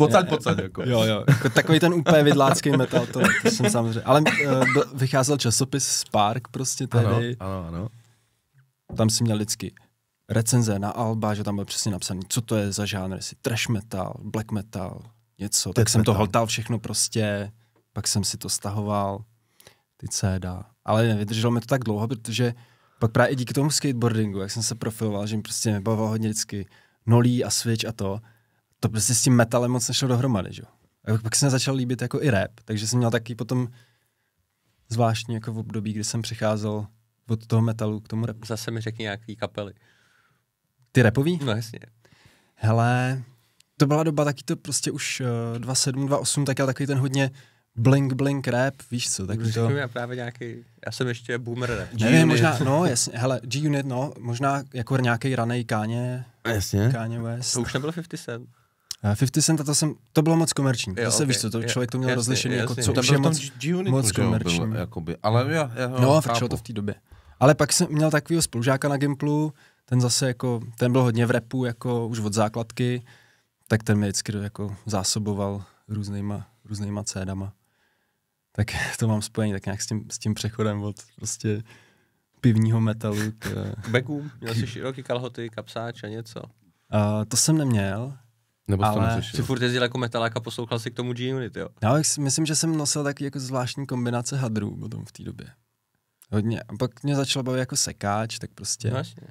Odsaď pocať, jako. Jo, jo, jako takový ten úplně vidlácký metal, to, to jsem samozřejmě. Ale uh, vycházel časopis Spark prostě tady. Ano, ano, ano. Tam si měl lidsky recenze na Alba, že tam byl přesně napsaný, co to je za žánr, jestli trash metal, black metal, něco. Death tak jsem metal. to hltal všechno prostě, pak jsem si to stahoval, ty CD. Ale nevydrželo mi to tak dlouho, protože pak právě i díky tomu skateboardingu, jak jsem se profiloval, že mi prostě bavilo hodně vždycky nolí a switch a to, to prostě s tím metalem moc nešlo dohromady, že A pak se mi začal líbit jako i rap, takže jsem měl taky potom zvláštní jako v období, kdy jsem přicházel od toho metalu k tomu rapu. Zase mi řekni nějaký kapely. Ty repový? No jasně. Hele, to byla doba taky to prostě už uh, 27, 28, tak takový ten hodně blink blink rap, víš co, tak to... Já právě nějaký, já jsem ještě boomer rap. Ne, možná, no jasně, hele, G-Unit, no, možná jako nějaký ranej Káně, jasně. Káně West. To už nebylo 50 Cent. 50 eh, Cent, a to, jsem, to bylo moc komerční. Jo, Zase okay, víš co, to člověk to měl jasný, rozlišený, jasný, jako, co už je moc, moc komerční. Bylo, jakoby, ale já, já no, ho no, frčelo to v té době. Ale pak jsem měl takového spolužáka na Gimplu, ten zase jako, ten byl hodně v repu, jako už od základky, tak ten mě vždycky jako zásoboval různýma, různýma cédama. Tak to mám spojený tak nějak s tím, s tím přechodem od prostě pivního metalu k... k bekům? Měl jsi široký kalhoty, kapsáč a něco? Uh, to jsem neměl, nebo ale... to neřešil? Jsi furt jezdil jako metalák a poslouchal si k tomu G-Unit, jo? Já myslím, že jsem nosil taky jako zvláštní kombinace hadrů potom v té době. Hodně. A pak mě začalo bavit jako sekáč, tak prostě... Vlastně.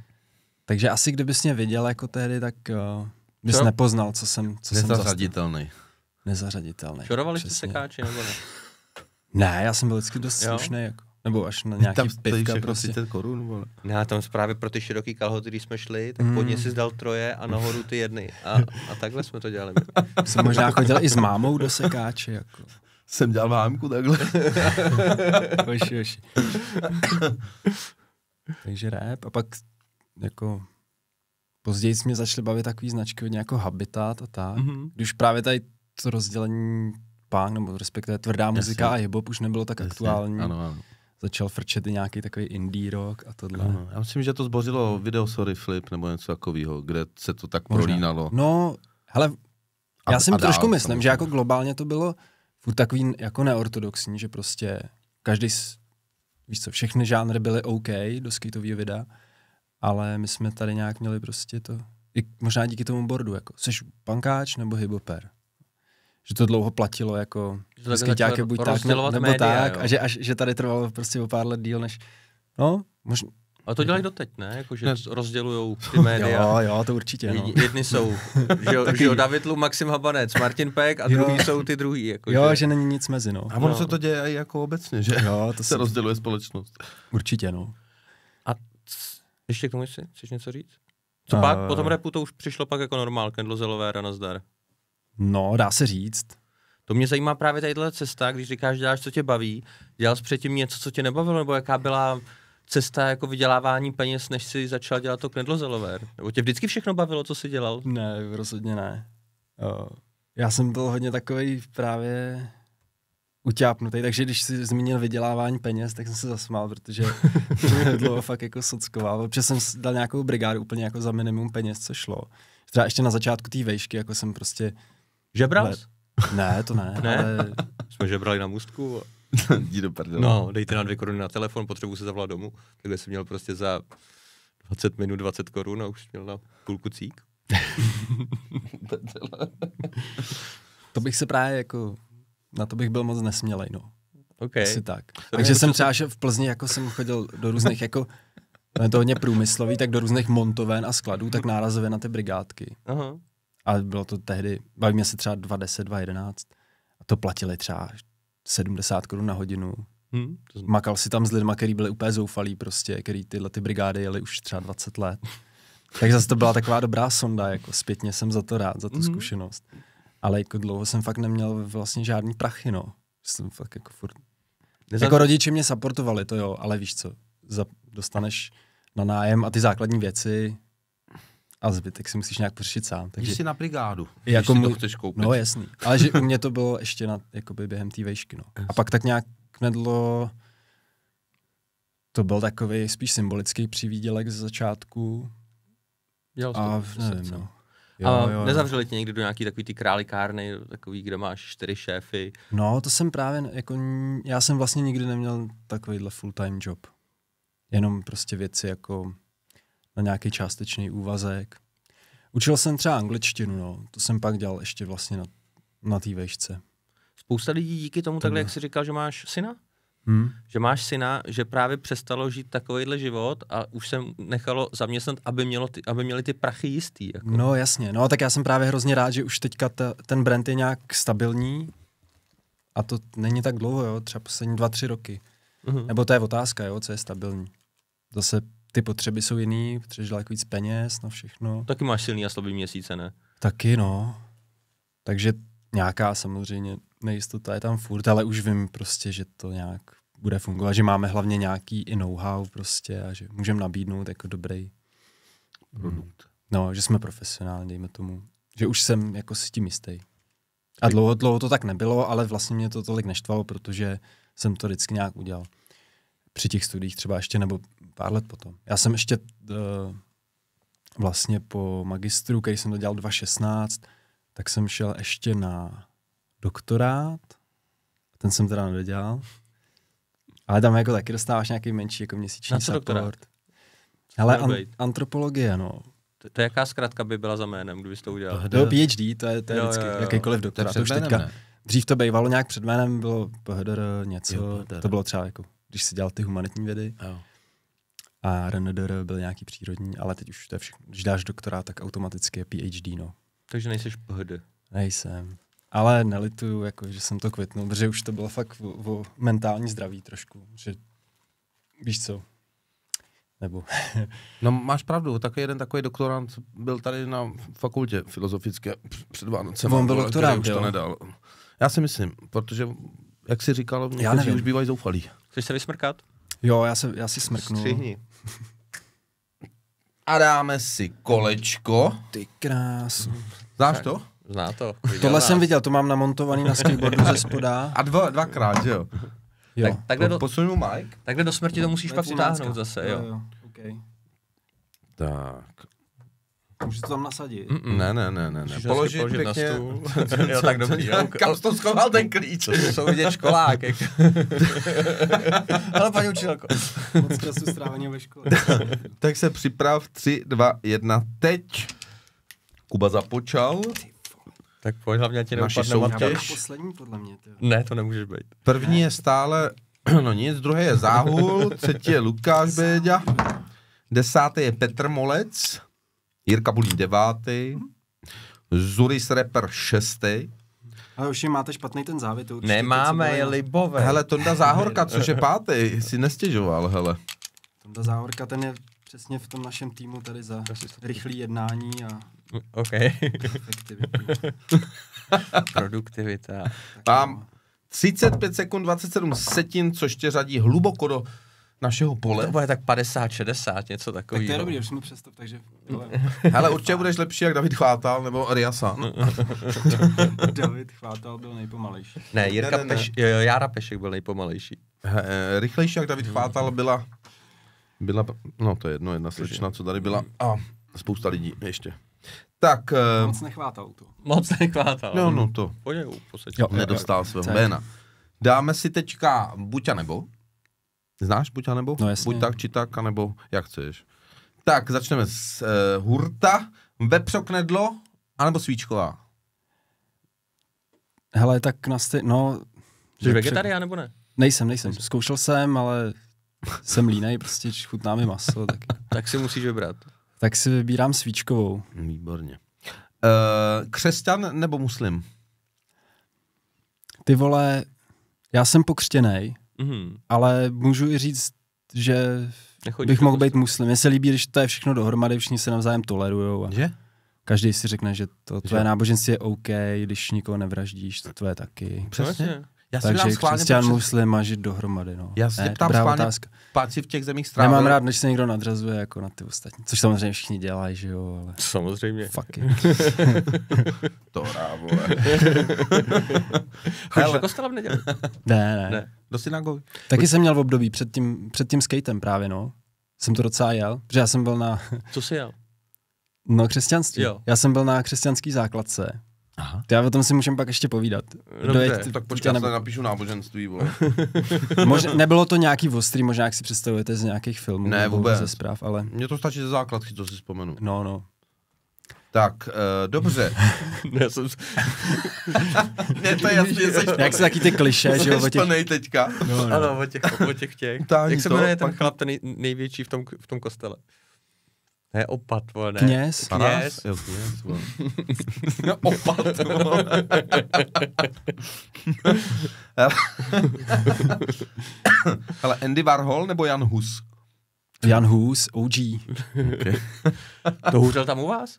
Takže asi kdybys mě viděl jako tehdy, tak uh, bys Čo? nepoznal, co jsem co Nezařaditelný. Jsem zastal. Nezařaditelný. Šorovali jste se káči nebo ne? Ne, já jsem byl vždycky dost slušný. Jako. Nebo až na nějaký tam pivka prostě. korun, Ne, tam právě pro ty široký kalhoty, když jsme šli, tak mm. pod si zdal troje a nahoru ty jedny. A, a takhle jsme to dělali. jsem možná chodil i s mámou do sekáče, jako. Jsem dělal mámku takhle. oši, oši. Takže rap. A pak jako později jsme začali bavit takové značky hodně jako Habitat a tak. Mm-hmm. Když právě tady to rozdělení punk, nebo respektive tvrdá Jasně. muzika a hip už nebylo tak Jasně. aktuální. Ano, ano. Začal frčet i nějaký takový indie rock a tohle. Ano. Já myslím, že to zbořilo hmm. video Sorry Flip nebo něco takového, kde se to tak Možná. prolínalo. No, hele, já a, si a dál, trošku myslím, že jako globálně to bylo furt takový jako neortodoxní, že prostě každý, víš co, všechny žánry byly OK do skateového videa, ale my jsme tady nějak měli prostě to, i možná díky tomu bordu, jako, jsi pankáč nebo hiboper? Že to dlouho platilo jako skyťáky buď tak, nebo média, tak, jo. a že, až, že tady trvalo prostě o pár let díl, než, no, možná, a to dělají jako- doteď, ne? Jako, že rozdělují rozdělujou ty média. jo, jo, to určitě. No. Jedni jsou, že, jo, že jo, David Lu, Maxim Habanec, Martin Pek a druhý jo. jsou ty druhý. Jako, jo, že... že není nic mezi, no. A ono no. se to děje i jako obecně, že jo, to se, se rozděluje společnost. Určitě, no. Ještě k tomu jsi? Chceš něco říct? Co pak? Po tom eh. repu to už přišlo pak jako normál, Kendlozelové, a zdar. No, dá se říct. To mě zajímá právě tadyhle cesta, když říkáš, že děláš, co tě baví. Dělal jsi předtím něco, co tě nebavilo, nebo jaká byla cesta jako vydělávání peněz, než si začal dělat to knedlozelové? Nebo tě vždycky všechno bavilo, co jsi dělal? Ne, rozhodně ne. Uh, já jsem byl hodně takový právě utápnutý, takže když jsi zmínil vydělávání peněz, tak jsem se zasmál, protože mě bylo fakt jako sockoval. Protože jsem dal nějakou brigádu úplně jako za minimum peněz, co šlo. Třeba ještě na začátku té vejšky, jako jsem prostě... Žebral? ale... Ne, to ne, ne? ale... Jsme žebrali na můstku. Jdi do prdele. No, dejte na dvě koruny na telefon, potřebuji se zavolat domů. Takže jsem měl prostě za 20 minut 20 korun a už měl na půlku cík. to bych se právě jako na to bych byl moc nesmělej, no. Okay. Asi tak. To Takže jsem třeba v Plzni, jako jsem chodil do různých, jako je to hodně průmyslový, tak do různých montoven a skladů, tak nárazově na ty brigádky. Aha. A bylo to tehdy, mě se třeba 20, 11 a to platili třeba 70 korun na hodinu. Hmm, Makal si tam s lidma, který byli úplně zoufalí prostě, který tyhle ty brigády jeli už třeba 20 let. Takže zase to byla taková dobrá sonda, jako zpětně jsem za to rád, za tu mm-hmm. zkušenost ale jako dlouho jsem fakt neměl vlastně žádný prachy, no. Jsem fakt jako furt... Nezaz... Jako rodiče mě supportovali, to jo, ale víš co, za... dostaneš na nájem a ty základní věci a zbytek si musíš nějak pořešit sám. Takže jsi na brigádu, když jako když si to chceš koupit. No jasný, ale že u mě to bylo ještě na, jakoby během té vejšky. No. A pak tak nějak knedlo, to byl takový spíš symbolický přivídělek ze začátku. Dělal a nevím, no. Jo, a jo, jo. nezavřeli tě někdy do nějaký takový ty králikárny, takový, kde máš čtyři šéfy? No, to jsem právě, jako, já jsem vlastně nikdy neměl takovýhle full-time job. Jenom prostě věci jako na nějaký částečný úvazek. Učil jsem třeba angličtinu, no. To jsem pak dělal ještě vlastně na, na té vejšce. Spousta lidí díky tomu, Ten... takhle, jak jsi říkal, že máš syna? Hmm. Že máš syna, že právě přestalo žít takovýhle život a už se nechalo zaměstnat, aby, mělo ty, aby měli ty prachy jistý. Jako. No jasně, no tak já jsem právě hrozně rád, že už teďka ta, ten brand je nějak stabilní a to není tak dlouho, jo, třeba poslední dva, tři roky. Mm-hmm. Nebo to je otázka, jo, co je stabilní. Zase ty potřeby jsou jiný, potřebuješ daleko víc peněz na no, všechno. Taky máš silný a slabý měsíce, ne? Taky, no. Takže nějaká samozřejmě nejistota je tam furt, ale už vím prostě, že to nějak bude fungovat, že máme hlavně nějaký i know-how prostě a že můžeme nabídnout jako dobrý produkt. Hmm. No, že jsme profesionální, dejme tomu. Že už jsem jako si tím jistý. A dlouho, dlouho to tak nebylo, ale vlastně mě to tolik neštvalo, protože jsem to vždycky nějak udělal. Při těch studiích třeba ještě nebo pár let potom. Já jsem ještě uh, vlastně po magistru, který jsem dodělal 2016, tak jsem šel ještě na doktorát, ten jsem teda nedělal. ale tam jako taky dostáváš nějaký menší jako měsíční Na co support. Doktorát? Ale an- antropologie, no. To, to jaká zkrátka by byla za jménem, kdybys to udělal? je, PhD, to je, to je jo, vždycky jo, jo. jakýkoliv doktorát, to, to už teďka. Ne? Dřív to bývalo nějak před jménem, bylo PhD něco, jo, to bylo třeba jako, když si dělal ty humanitní vědy. Jo. A RNDR byl nějaký přírodní, ale teď už to je všechno. Když dáš doktorát, tak automaticky je PhD, no. Takže nejseš PHD. Nejsem ale nelituju, jako, že jsem to květnul, protože už to bylo fakt v, v mentální zdraví trošku, že víš co, nebo... no máš pravdu, Tak jeden takový doktorant byl tady na fakultě filozofické před Vánocem. On byl doktorant, už to nedal. Já si myslím, protože, jak jsi říkal, někteří už bývají zoufalí. Chceš se vysmrkat? Jo, já, se, já si smrknu. Střihni. A dáme si kolečko. Ty krásu. Znáš to? Zná to. Viděl Tohle nás. jsem viděl, to mám namontovaný na skateboardu ze spoda. A dva, dvakrát, že jo? jo. Tak, takhle do, posunu Mike. Takhle do smrti to musíš pak utáhnout zase, jo. jo, jo. Okay. Tak. Můžeš to tam nasadit. Mm-mm. Ne, ne, ne, ne. ne. Položit, položit pěkně. na stůl. jo, tak dobrý. Jo. Kam jsi to schoval ten klíč? To jsou vidět školák. Ale paní učitelko. Moc času strávení ve škole. tak se připrav 3, 2, 1, teď. Kuba započal. Ty tak pojď, hlavně ti neupadne Matěš. poslední, podle mě. Tyjo. Ne, to nemůžeš být. První je stále, no nic, druhý je Záhul, třetí je Lukáš Béďa, desátý je Petr Molec, Jirka Bulí devátý, Zuris Rapper šestý, ale už jim máte špatný ten závěr, to určitě. Nemáme, je libové. Hele, Tonda Záhorka, což je pátý, si nestěžoval, hele. Tonda Záhorka, ten je přesně v tom našem týmu tady za rychlé jednání a OK. Produktivita. Mám 35 sekund 27 setin, což tě řadí hluboko do našeho pole. To bude tak 50-60, něco takového. Tak to je dobrý, už jsme přesto, takže... Hele, určitě budeš lepší jak David Chvátal nebo Riasan. David Chvátal byl nejpomalejší. Ne, Jirka ne, ne, ne. Peš, Jára Pešek byl nejpomalejší. He, e, rychlejší jak David Chvátal byla... Byla, no to je jedno, jedna slečna, co tady byla mm. a spousta lidí ještě. Tak... Eh, Moc nechvátal to. Moc nechvátal. No, no to. Poděju, jo, nedostal svého jména. Dáme si teďka buď a nebo. Znáš buď a nebo? No jasně. Buď tak, či tak, a nebo jak chceš. Tak, začneme s uh, hurta, vepřoknedlo, anebo svíčková. Hele, tak na sty... no... Jsi vepřek... vegetarián nebo ne? Nejsem, nejsem. Zkoušel jsem, ale jsem línej, prostě chutná mi maso. Tak, tak si musíš vybrat. Tak si vybírám svíčkovou. Výborně. Uh, křesťan nebo muslim? Ty vole, já jsem pokřtěný, mm-hmm. ale můžu i říct, že Nechodíš bych mohl být muslim. Mně se líbí, když to je všechno dohromady, všichni se navzájem tolerujou. A že? Každý si řekne, že to tvoje že? náboženství je OK, když nikoho nevraždíš, to tvoje taky. Přesně. Já Takže křesťan, muslim a žít dohromady. No. Já se ptám schválně, otázka. páci v těch zemích strávili. Nemám rád, než se někdo nadrazuje jako na ty ostatní, což samozřejmě všichni dělají, že jo, ale... Samozřejmě. Fuck it. to vole. Chodíš do kostela v neděli? Ne, ne. ne. Do synagogy. Taky Pojď. jsem měl v období před tím, před tím skatem právě, no. Jsem to docela jel, protože já jsem byl na... Co jsi jel? No, křesťanství. Jo. Já jsem byl na křesťanský základce, Aha. já o tom si můžeme pak ještě povídat. Dobře, Dojet, tak počkej, já nebo... napíšu náboženství, vole. Mož, nebylo to nějaký ostrý, možná jak si představujete z nějakých filmů ne, nebo vůbec. ze zpráv, ale... Mně to stačí ze základky, to si vzpomenu. No, no. Tak, uh, dobře. ne, jsem... ne, to je že jsi Jak se taky ty kliše, že jo, o těch... teďka. No, no. Ano, o těch, o těch těch. Tání jak se jmenuje ten chlap, ten nej, největší v tom, v tom kostele? Ne, opat, vole, ne. Kněz. Kněz. Jo, kněz, vole. no, opat, vole. Hele, Andy Warhol nebo Jan Hus? Jan Hus, OG. Okay. to hůřel tam u vás?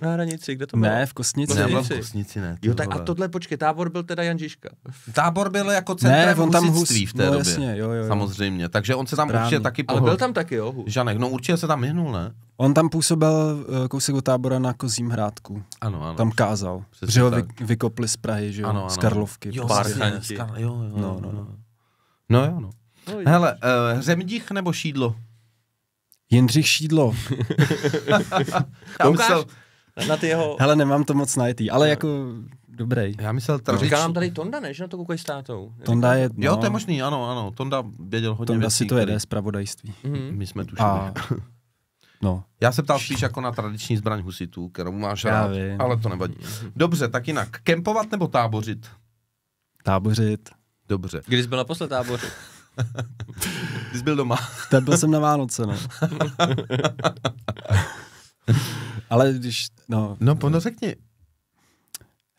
Na hranici, kde to bylo? Ne, v Kostnici. Ne, v Kostnici, ne. Jo, tak a tohle, počkej, tábor byl teda Janžiška. Tábor byl jako centrum ne, on tam husitství v té no, době. Jasně, jo, jo. Samozřejmě, takže on se tam Správný. určitě taky pohl. Ale byl tam taky, jo? Hus. Žanek, no určitě se tam jenul, ne? On tam působil eh, kousek od tábora na Kozím hrádku. Ano, ano. Tam kázal. Že ho vy, vykopli z Prahy, že jo? Ano, ano. Prostě. Z Karlovky. Jo, pár jo, jo, no, no, no. no jo, no. no Hele, uh, eh, řemdích nebo šídlo? Jindřich Šídlo. já, ukáž, na ty jeho... Hele, nemám to moc najetý, ale jako dobrý. Já myslel tam... Říká nám tady Tonda, ne? Že na to koukají státou. Tonda je... No... Jo, to je no. možný, ano, ano. Tonda věděl hodně Tonda věcí, si to jede který... z pravodajství. Mm-hmm. My jsme tušili. A... No. Já se ptal spíš jako na tradiční zbraň husitů, kterou máš Já rád, vím. ale to nevadí. Dobře, tak jinak. Kempovat nebo tábořit? Tábořit. Dobře. Kdy jsi byl naposled tábořit? Jsi byl doma. Ten byl jsem na Vánoce, no. Ale když No, no, no řekni.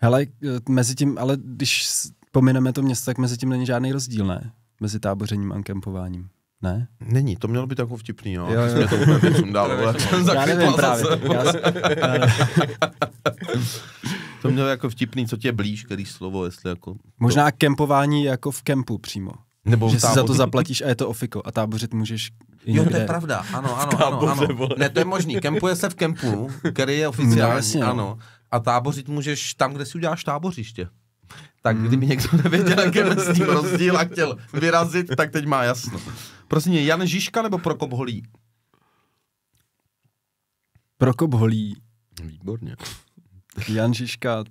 Hele, eh, mezi tím, ale když pomineme to město, tak mezi tím není žádný rozdíl, ne? Mezi tábořením a kempováním. Ne? Není, to mělo být jako vtipný, no. jo. jo, jo. to úplně ale já nevím právě. to mělo jako vtipný, co tě blíž, který slovo, jestli jako... Možná kempování jako v kempu přímo. Nebo že si za to zaplatíš a je to ofiko a tábořit můžeš Jo, to je pravda, ano, ano, ano, ano. Ne, to je možný, kempuje se v kempu, který je oficiální, no, no, ano. A tábořit můžeš tam, kde si uděláš tábořiště. Tak hmm. kdyby někdo nevěděl, jaký je s tím rozdíl a chtěl vyrazit, tak teď má jasno. Prosím mě, Jan Žižka nebo Prokop Holí? Prokop Holí. Výborně. Jan Žižka,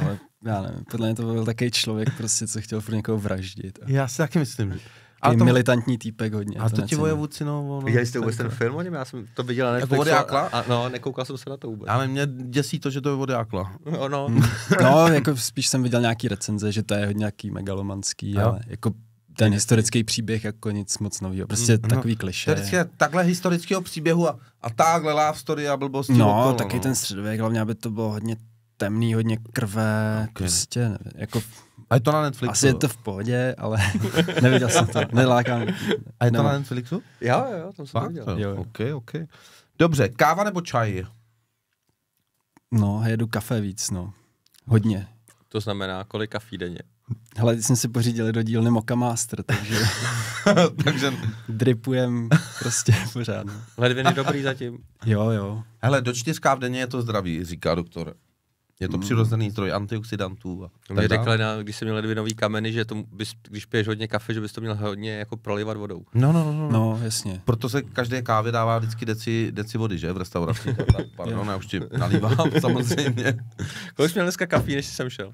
ale já nevím, podle mě to byl takový člověk prostě, co chtěl pro někoho vraždit. A... Já si taky myslím, že... A to... militantní týpek hodně. A to, to ti vojevůci, no. Ono, Viděli jste vůbec ten film o něm? Já jsem to viděl na Netflixu. Jako a, no, nekoukal jsem se na to vůbec. Ale mě děsí to, že to je akla. No, no. Hmm. no, jako spíš jsem viděl nějaký recenze, že to je hodně nějaký megalomanský, jo. ale jako ten historický příběh jako nic moc nového. Prostě hmm, no, takový kliše. Vždycky takhle historického příběhu a, a takhle love story a blbosti. No, okolo, taky no. ten středověk, hlavně aby to bylo hodně temný, hodně krve, okay. prostě jako... A je to na Netflixu? Asi je to v pohodě, ale neviděl jsem to, nelákám. A je to nemám. na Netflixu? Jo, jo, tam jsem to viděl. Jo, jo. Ok, ok. Dobře, káva nebo čaj? No, jedu kafe víc, no. Hodně. To znamená, kolik kafí denně? Hele, teď jsme si pořídili do dílny Moka Master, takže, takže... dripujem prostě pořád. No. Ledviny dobrý zatím. Jo, jo. Hele, do čtyř káv denně je to zdravý, říká doktor. Je to mm. přirozený zdroj antioxidantů. A no, Mě řekli, na, když jsem měl nový kameny, že to bys, když piješ hodně kafe, že bys to měl hodně jako prolivat vodou. No, no, no, no. no jasně. Proto se každé kávě dává vždycky deci, deci vody, že? V restauraci. Teda, pardon, já už ti nalívám, samozřejmě. Kolik měl dneska kafí, než jsem šel?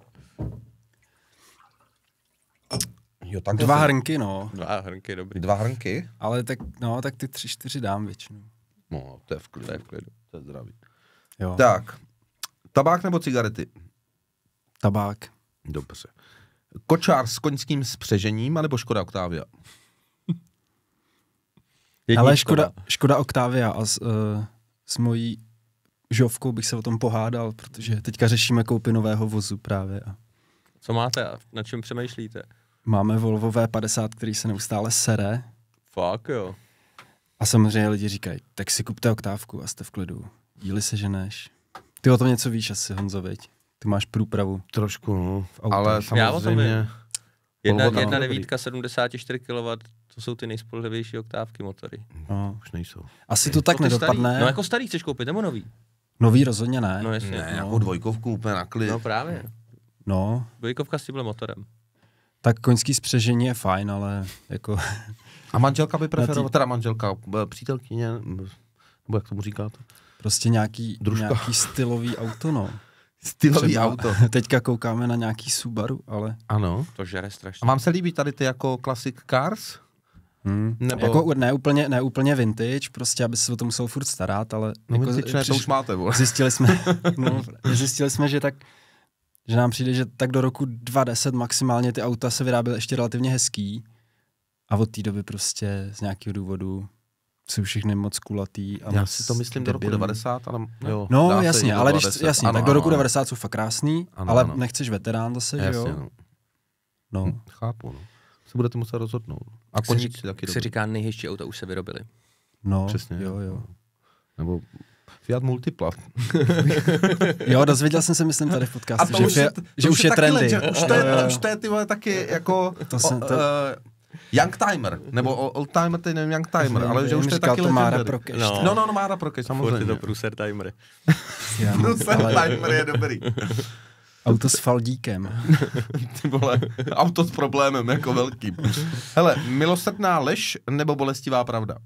Jo, tak Dva jsem... hrnky, no. Dva hrnky, dobrý. Dva hrnky? Ale tak, no, tak ty tři, čtyři dám většinu. No, to je v klidu. To je v klidu. To je zdravý. Jo. Tak, Tabák nebo cigarety? Tabák. Dobře. Kočár s koňským spřežením anebo Škoda Octavia? Jedničková. Ale Škoda, no. škoda Octavia a s, uh, s mojí žovkou bych se o tom pohádal, protože teďka řešíme koupi nového vozu právě. A... Co máte a na čem přemýšlíte? Máme Volvo V50, který se neustále sere. Fuck jo. A samozřejmě lidi říkají, tak si kupte oktávku a jste v klidu. Díli se ženeš. Ty o tom něco víš asi, Honzo, viď? Ty máš průpravu. Trošku, no, v autách. Ale samozřejmě... Jedna, Volvo, jedna devítka, 74 kW, to jsou ty nejspolehlivější oktávky motory. No, už nejsou. Asi to tak to nedopadne. Starý, no jako starý chceš koupit, nebo nový? Nový rozhodně ne. No jasně. Ne, no. Jako dvojkovku úplně na klid. No právě. No. Dvojkovka s tímhle motorem. Tak koňský spřežení je fajn, ale jako... A manželka by preferovala, tý... teda manželka, eh, přítelkyně, nebo jak tomu říkáte? Prostě nějaký, nějaký stylový auto, no. Stylový Třeba auto. Teďka koukáme na nějaký Subaru, ale... Ano. To žere strašně. A vám se líbí tady ty jako classic cars? Hmm. Nebo... Jako ne úplně, ne úplně vintage, prostě, aby se o to musel furt starat, ale... No jako, vintage, přiš... to už máte, vole. Zjistili jsme, no, zjistili jsme, že tak že nám přijde, že tak do roku 2010 maximálně ty auta se vyráběly ještě relativně hezký a od té doby prostě z nějakého důvodu jsou všechny moc kulatý. A Já si to myslím debilný. do roku 90, ale no. jo, No jasně, ale když, jasně, ano, tak do roku ano, 90 jsou fakt krásný, ano, ale ano. nechceš veterán zase, jasně, že jo? No. no. Hm, chápu, no. Se budete muset rozhodnout. A koníci taky. Se říká, nejhezčí auta už se vyrobili. No, Přesně, jo, jo. Nebo Fiat Multipla. jo, dozvěděl jsem se, myslím, tady v podcastu, že, už je, že už je trendy. už, to je, to ty vole, taky jako... To jsem, to... Uh, Young Timer, nebo Old Timer, teď nevím, Young Timer, ale že už to je taky to Mára No. no, no, no, Mára Prokeš, samozřejmě. Furt je to Pruser Timer. Pruser Timer je dobrý. Auto s faldíkem. Ty vole, auto s problémem, jako velkým. Hele, milosrdná lež nebo bolestivá pravda?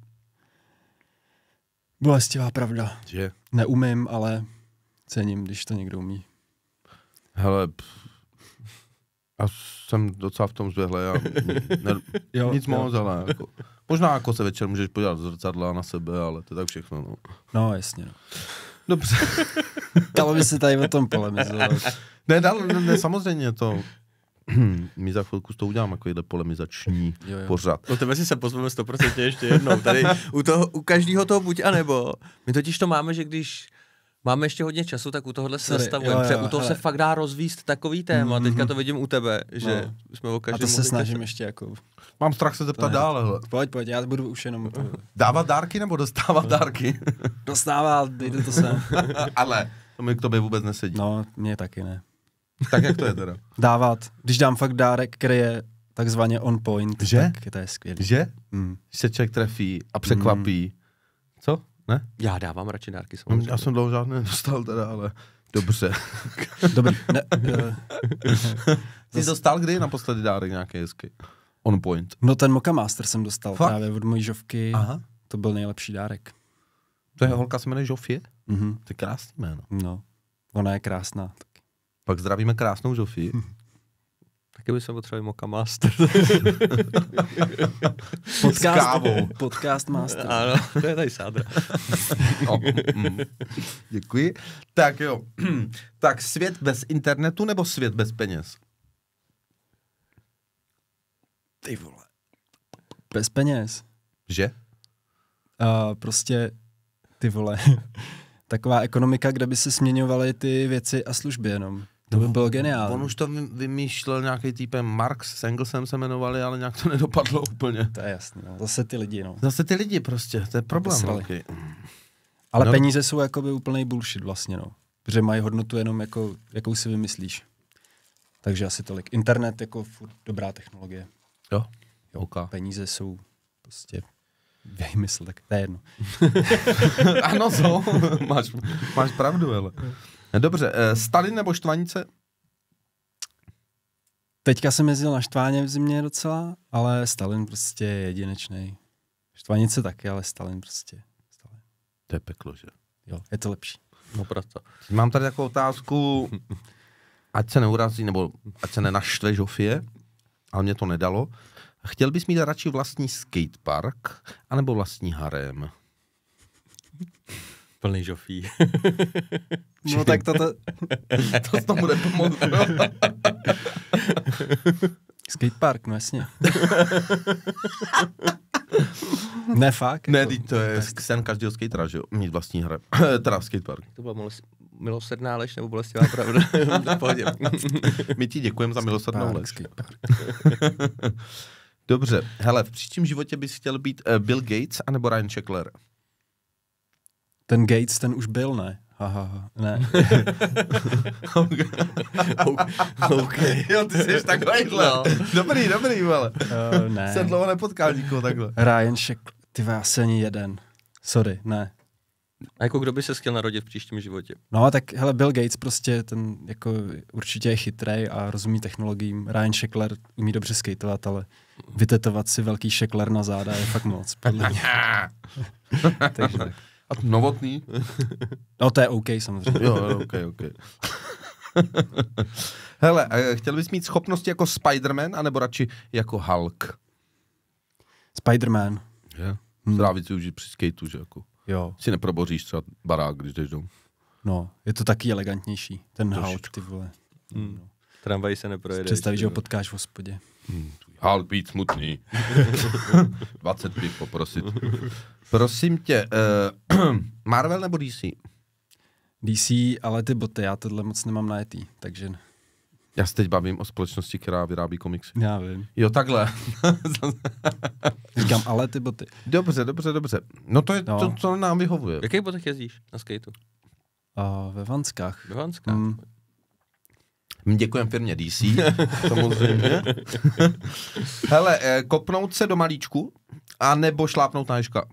Bolestivá pravda. Že? Neumím, ale cením, když to někdo umí. Hele, pff a jsem docela v tom zběhle, já ne, jo, nic moc, ale jako, možná jako se večer můžeš podívat do zrcadla na sebe, ale to je tak všechno. No, no jasně. No. Dobře. Dalo by se tady o tom polemizovat. Ne, dal, ne, ne, samozřejmě to. My za chvilku s tou jako jde polemizační jo, jo. pořad. No tebe si se pozveme 100% ještě jednou. Tady u, toho, u každého toho buď a nebo. My totiž to máme, že když Máme ještě hodně času, tak u tohohle se zastavujeme, protože u toho hele. se fakt dá rozvíst takový téma. Mm-hmm. Teďka mhm. to vidím u tebe, že no. jsme o každém. A to se snažím ještě jako. Mám strach se zeptat no, dále. Hele. Pojď, pojď, já budu už jenom. Dávat dárky nebo dostávat no. dárky? Dostává, dejte to sem. Ale to mi k tobě vůbec nesedí. No, mě taky ne. tak jak to je teda? Dávat. Když dám fakt dárek, který je takzvaně on point, že? tak to je skvělé. Že? Mm. Když se člověk trefí a překvapí, mm ne? Já dávám radši dárky no, samozřejmě. Já jsem dlouho žádné nedostal teda, ale dobře. Dobrý. Ne, Ty jsi dostal kdy naposledy dárek nějaký hezky? On point. No ten Moka Master jsem dostal Fakt? právě od mojí žovky. Aha. To byl nejlepší dárek. To je holka, se jmenuje Žofie? Mm-hmm. To je krásný jméno. No, ona je krásná. Pak zdravíme krásnou Žofii. Taky bychom potřebovali Moka Master. podcast, S kávou. Podcast Master. Ano, to je tady sádra. no, mm. Děkuji. Tak jo. tak svět bez internetu nebo svět bez peněz? Ty vole. Bez peněz. Že? Uh, prostě ty vole. Taková ekonomika, kde by se směňovaly ty věci a služby jenom. To by bylo geniální. On už to vymýšlel nějaký typem Marx, s Engelsem se jmenovali, ale nějak to nedopadlo úplně. To je jasné. No. Zase ty lidi, no. Zase ty lidi prostě, to je problém velký. Ale no. peníze jsou jakoby úplný bullshit vlastně, no. Protože mají hodnotu jenom jako, jakou si vymyslíš. Takže asi tolik. Internet jako furt dobrá technologie. Jo, jo okay. Peníze jsou prostě vymysl, tak to je jedno. ano, jsou. máš, máš pravdu, ale. Eh, dobře, eh, Stalin nebo Štvanice? Teďka jsem jezdil na Štváně v zimě docela, ale Stalin prostě je jedinečný. Štvanice taky, ale Stalin prostě. Stalin. To je peklo, že? Jo, je to lepší. No Mám tady takovou otázku, ať se neurazí, nebo ať se nenaštve Žofie, ale mě to nedalo. Chtěl bys mít radši vlastní skatepark, anebo vlastní harem? Plný žofí. no tak to, to, to, to bude pomoct. Skatepark, no jasně. ne, fakt. Ne, to, jako to je tak. sen každého skatera, že jo, mít vlastní hra. teda skatepark. To byla milosrdná lež nebo bolestivá pravda? My ti děkujeme za milosrdnou lež. Dobře, hele, v příštím životě bys chtěl být uh, Bill Gates anebo Ryan Sheckler? Ten Gates, ten už byl, ne? Haha, ha, ha. ne. okay. okay. Jo, ty jsi takovýhle. No. Dobrý, dobrý, ale. Uh, eh, ne. Jsem dlouho nepotkal nikoho takhle. Ryan Sheck, ty asi ani jeden. Sorry, ne. A jako kdo by se chtěl narodit v příštím životě? No a tak hele, Bill Gates prostě, ten jako určitě je chytrý a rozumí technologiím. Ryan Sheckler umí dobře skateovat, ale vytetovat si velký Sheckler na záda je fakt moc, podle mě. Takže tak. A novotný? No to je OK samozřejmě. jo, OK, OK. Hele, chtěl bys mít schopnosti jako Spider-Man, anebo radši jako Hulk? Spider-Man. Yeah. Hmm. si už při skateu, že jako. Jo. Si neproboříš třeba barák, když jdeš domů. No, je to taky elegantnější, ten Hulk, ty vole. Hmm. No. Tramvaj se neprojede. Představíš, že ho potkáš v hospodě. Hmm. Hal být smutný. 20 piv poprosit. Prosím tě, uh, Marvel nebo DC? DC, ale ty boty, já tohle moc nemám IT, e takže... Já se teď bavím o společnosti, která vyrábí komiksy. Já vím. Jo, takhle. Říkám, ale ty boty. Dobře, dobře, dobře. No to je no. to, co nám vyhovuje. V jakých botech jezdíš na skateu? Uh, ve Vanskách. Ve Vanskách. Mm. Děkujeme firmě DC, samozřejmě. Hele, eh, kopnout se do malíčku, nebo šlápnout na ježka?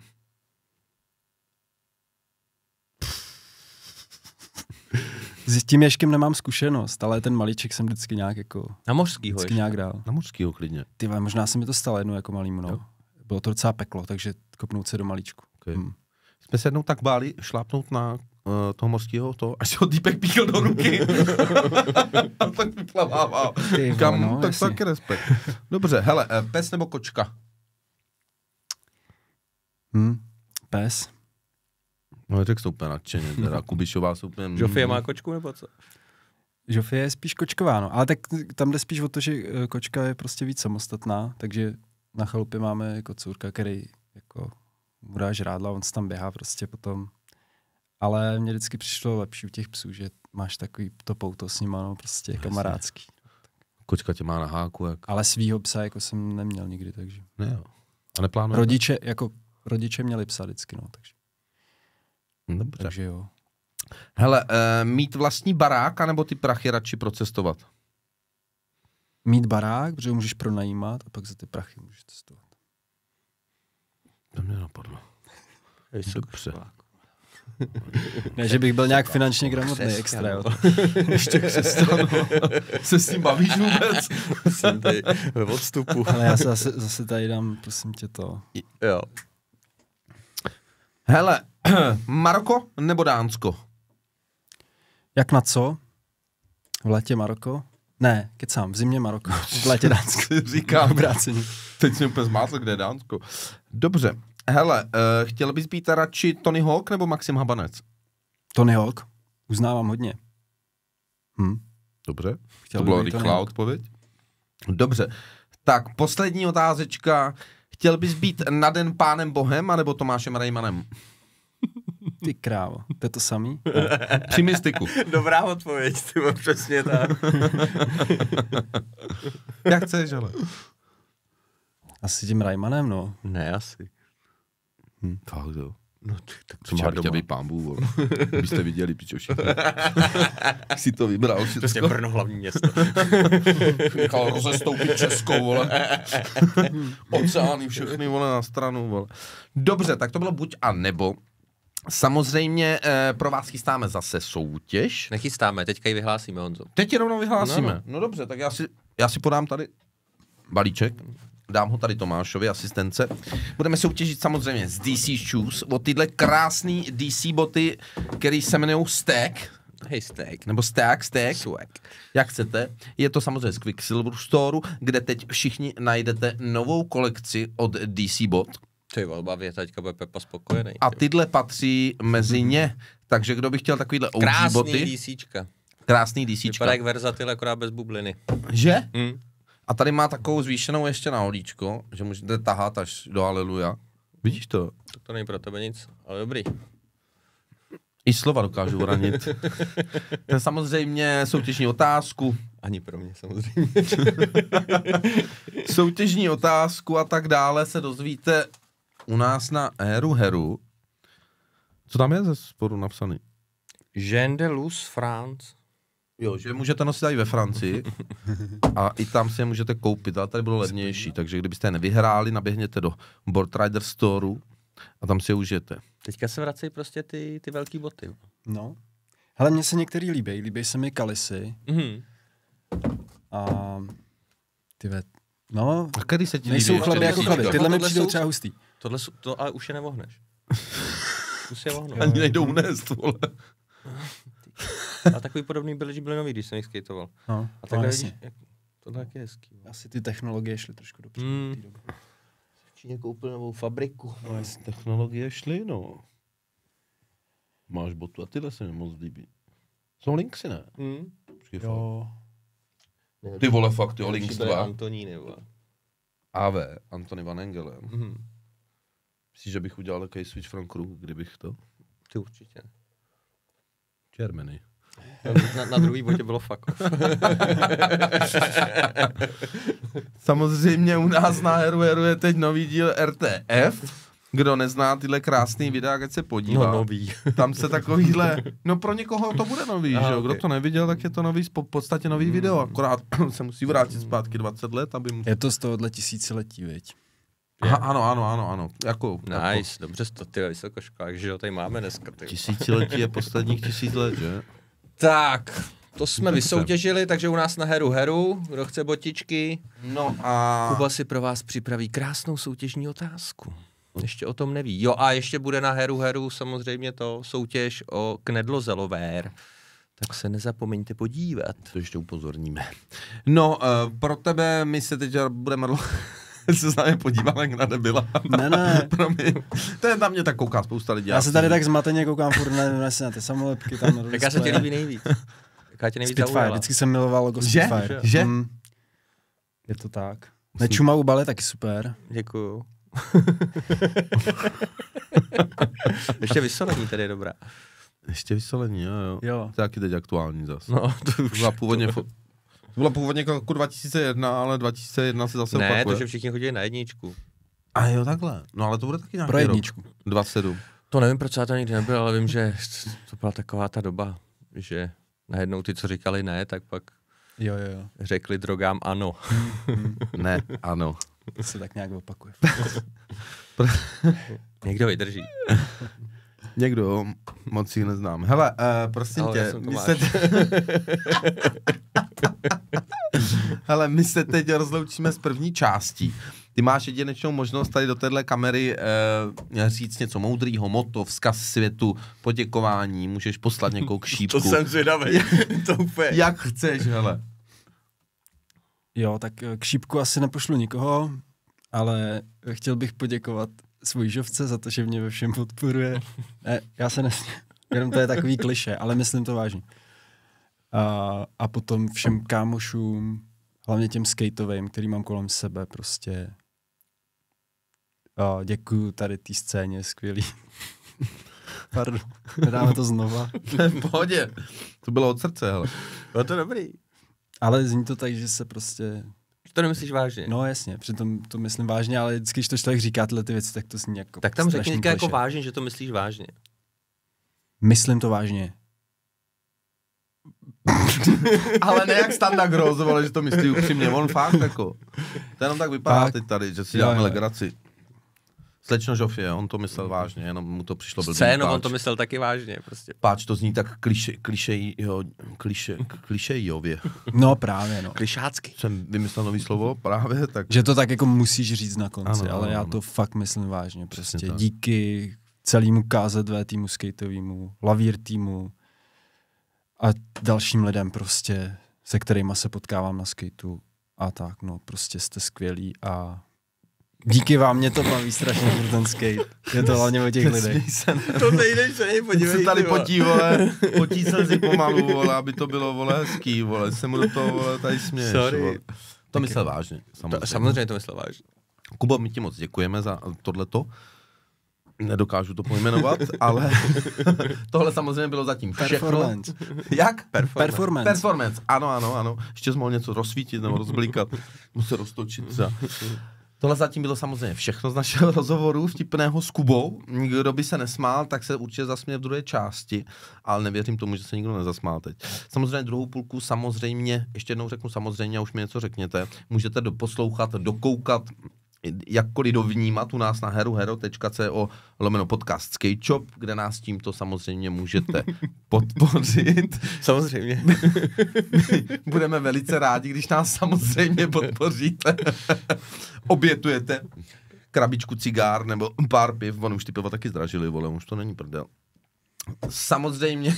S tím ješkem nemám zkušenost, ale ten malíček jsem vždycky nějak jako... Na mořskýho ještě. nějak dál. Na mořskýho klidně. Ty možná se mi to stalo jednou jako malý no. Bylo to docela peklo, takže kopnout se do malíčku. Okay. Hmm. Jsme se jednou tak báli šlápnout na uh, toho morského, to, až si ho týpek píchl do ruky. a tak vyplavával. Kam, no, tak jasně. taky respekt. Dobře, hele, eh, pes nebo kočka? Hmm, pes. No, tak to úplně nadšeně, teda Kubišová jsou úplně... Žofie má kočku nebo co? Žofie je spíš kočková, no. Ale tak tam jde spíš o to, že eh, kočka je prostě víc samostatná, takže na chalupě máme jako curka, který jako mu dá žrádla, on se tam běhá prostě potom ale mě vždycky přišlo lepší u těch psů, že máš takový to pouto s nima, no, prostě Jasně. kamarádský. Kočka tě má na háku. Jak... Ale svýho psa jako jsem neměl nikdy, takže. Ne, jo. A neplánujeme? Rodiče, jako rodiče měli psa vždycky, no, takže. Dobře. Takže jo. Hele, e, mít vlastní barák, anebo ty prachy radši procestovat? Mít barák, protože můžeš pronajímat a pak za ty prachy můžeš cestovat. To mě napadlo. Dobře ne, že bych byl nějak finančně gramotný extra, jo. Ještě křesťan, no. Se s tím bavíš vůbec? Jsem tady ve odstupu. Ale já se zase, zase tady dám, prosím tě, to. Jo. Hele, Maroko nebo Dánsko? Jak na co? V létě Maroko? Ne, kecám, v zimě Maroko, v létě Dánsko. Říkám. vrácení. Teď jsem úplně zmátl, kde je Dánsko. Dobře, Hele, uh, chtěl bys být radši Tony Hawk nebo Maxim Habanec? Tony Hawk, uznávám hodně. Hm. Dobře, chtěl to byla rychlá odpověď. Dobře, tak poslední otázečka. Chtěl bys být na den pánem Bohem, anebo Tomášem Rejmanem? Ty krávo, to je to samý? No. Při mystiku. Dobrá odpověď, ty přesně tak. Jak chceš, ale? Asi tím Rajmanem, no. Ne, asi. Hmm. Fakt jo. No, tak co má doma. být pán Bůh, Byste viděli, pičo všichni. si to vybral všechno. Přesně prostě Brno hlavní město. Nechal rozestoupit Českou, vole. Oceány všechny, vole, na stranu, vole. Dobře, tak to bylo buď a nebo. Samozřejmě eh, pro vás chystáme zase soutěž. Nechystáme, teďka ji vyhlásíme, Honzo. Teď ji rovnou vyhlásíme. No, no. no, no dobře, tak já si, já si podám tady balíček dám ho tady Tomášovi, asistence. Budeme soutěžit samozřejmě z DC Shoes, o tyhle krásné DC boty, které se jmenují Stack. Hey, Stack. Nebo Stack, Stack. Swag. Jak chcete. Je to samozřejmě z Quicksilver Store, kde teď všichni najdete novou kolekci od DC bot. Ty obavě, teďka bude Pepa spokojený. A tyhle patří mezi ně, takže kdo by chtěl takovýhle OG Krásný boty. DCčka. Krásný DCčka. Vypadá jak verzatil, akorát bez bubliny. Že? Hmm. A tady má takovou zvýšenou ještě na že můžete tahat až do Aleluja. Vidíš to? Tak to není pro tebe nic, ale dobrý. I slova dokážu uranit. to je samozřejmě soutěžní otázku. Ani pro mě samozřejmě. soutěžní otázku a tak dále se dozvíte u nás na Heru Heru. Co tam je ze sporu napsaný? Jean de Luz France. Jo, že můžete nosit i ve Francii a i tam si je můžete koupit, ale tady bylo levnější, takže kdybyste je nevyhráli, naběhněte do Board Rider Store a tam si je užijete. Teďka se vracejí prostě ty, ty velký boty. No. Hele, mně se některý líbí, líbí se mi kalisy. Mm-hmm. A ty ve... No, a který se ti nejsou líbí? chleby jako chleby, tyhle mi přijdou třeba hustý. Tohle, to, ale už je nevohneš. Už je vohnu. Ani nejdou unést, vole. a takový podobný byly nový, když jsem jich skateoval. No, a no, takhle, vidíš, jak, to tak je hezký. Jo. Asi ty technologie šly trošku dopředu. Mm. V Číně koupil novou fabriku. No, jasný. technologie šly, no. Máš botu a tyhle se mi moc líbí. Jsou linksy, ne? Mm. Počkej, jo. Fakt. Ty vole, fakt, jo, links 2. Antoníny, vole. AV, Antony Van Engelem. Mhm. Mm. Myslíš, že bych udělal takový switch from crew, kdybych to? Ty určitě. Germany. Na, na druhý bodě bylo fakt. Samozřejmě u nás na Heru je teď nový díl RTF. Kdo nezná tyhle krásný videa, ať se podívá. No, nový. Tam se takovýhle, no pro někoho to bude nový, Aha, že jo? Kdo to neviděl, tak je to nový, v podstatě nový mm. video, akorát se musí vrátit zpátky 20 let, aby mu... Je to z tohohle tisíciletí, viď? Aha, ano, ano, ano, ano. Jako, nice, jako... dobře to ty vysokoškolák, že jo, tady máme dneska. Tyhle. Tisíciletí je posledních tisíc let, že? Tak, to jsme tak vysoutěžili, se. takže u nás na heru heru, kdo chce botičky. No a... Kuba si pro vás připraví krásnou soutěžní otázku. Hm. Ještě o tom neví. Jo a ještě bude na heru heru samozřejmě to soutěž o knedlo zelovér. Tak se nezapomeňte podívat. To ještě upozorníme. No, uh, pro tebe my se teď budeme... se s námi jak na debila. Ne, ne. Promiň. To je na mě tak kouká spousta lidí. Já se tady tak zmateně koukám furt na, na ty samolepky tam. Na Jaká se tě líbí nejvíc? Jaká tě nejvíc Spitfire, zaujala? vždycky jsem miloval logo Spitfire. Že? Že? Mm. Je to tak. Nečuma u bale taky super. Děkuju. Ještě vysolení tady je dobrá. Ještě vysolení, jo, jo. jo. To je taky teď aktuální zase. No, to už. Byla původně, to... To bylo původně jako 2001, ale 2001 se zase ne, opakuje. Ne, to, že všichni chodili na jedničku. A jo, takhle. No ale to bude taky nějaký Pro jedničku. Rok. 27. To nevím, proč já to nikdy nebyl, ale vím, že to byla taková ta doba, že najednou ty, co říkali ne, tak pak jo, jo, jo. řekli drogám ano. Hmm, hmm. ne, ano. To se tak nějak opakuje. Někdo vydrží. Někdo, moc jich neznám. Hele, uh, prosím Ahoj, tě, když se... Ale my se teď rozloučíme s první částí. Ty máš jedinečnou možnost tady do téhle kamery e, říct něco moudrýho, moto, vzkaz světu, poděkování, můžeš poslat někoho k šípku. to jsem zvědavý, to úplně. Jak chceš, hele. Jo, tak eh, k šípku asi nepošlu nikoho, ale chtěl bych poděkovat svůj žovce za to, že mě ve všem podporuje. Ne, eh, já se nesmím, jenom to je takový kliše, ale myslím to vážně. A, a potom všem kámošům, hlavně těm skateovým, který mám kolem sebe, prostě a děkuju tady té scéně, skvělý. Pardon, dáme to znova. to je v pohodě. To bylo od srdce, hele. Bylo to dobrý. Ale zní to tak, že se prostě... To nemyslíš vážně. No jasně, přitom to myslím vážně, ale vždycky, když to člověk říká tyhle ty věci, tak to zní jako Tak tam řekni jako vážně, že to myslíš vážně. Myslím to vážně. ale ne jak Standa Grozov, ale že to myslí upřímně, on fakt jako. To jenom tak vypadá tak. teď tady, že si děláme legraci. Slečno Žofie, on to myslel vážně, jenom mu to přišlo blbý. Scénu, on to myslel taky vážně. Prostě. Páč to zní tak klišej, jo, kliše, No právě, no. Klišácky. Jsem vymyslel nový slovo, právě tak. Že to tak jako musíš říct na konci, ano, ale ano, já ano. to fakt myslím vážně. Prostě díky celému KZV týmu skateovému, Lavír týmu, a dalším lidem prostě, se kterými se potkávám na skateu a tak, no prostě jste skvělí a Díky vám, mě to baví strašně pro ten skate. Je to hlavně o těch lidech. To nejdeš se podívej. Se tady potí, vole. Potí se si pomalu, vole, aby to bylo, vole, hezký, vole. Se mu do toho, vole, tady směješ, Sorry. Vole. To myslel vážně. Samozřejmě. To, samozřejmě to myslel vážně. Kubo, my ti moc děkujeme za tohleto. Nedokážu to pojmenovat, ale tohle samozřejmě bylo zatím všechno. Performance. Jak? Performance. Performance. Performance. Ano, ano, ano. Ještě jsem mohl něco rozsvítit nebo rozblíkat, musel roztočit. Za... Tohle zatím bylo samozřejmě všechno z našeho rozhovoru vtipného s Kubou. Kdo by se nesmál, tak se určitě zasměje v druhé části, ale nevěřím tomu, že se nikdo nezasmál teď. Samozřejmě druhou půlku samozřejmě, ještě jednou řeknu samozřejmě a už mi něco řekněte, můžete doposlouchat, dokoukat jakkoliv dovnímat u nás na herohero.co lomeno podcast Skatechop, kde nás tímto samozřejmě můžete podpořit. Samozřejmě. Budeme velice rádi, když nás samozřejmě podpoříte. Obětujete krabičku cigár nebo pár piv, on už ty piva taky zdražili, vole, už to není prdel. Samozřejmě,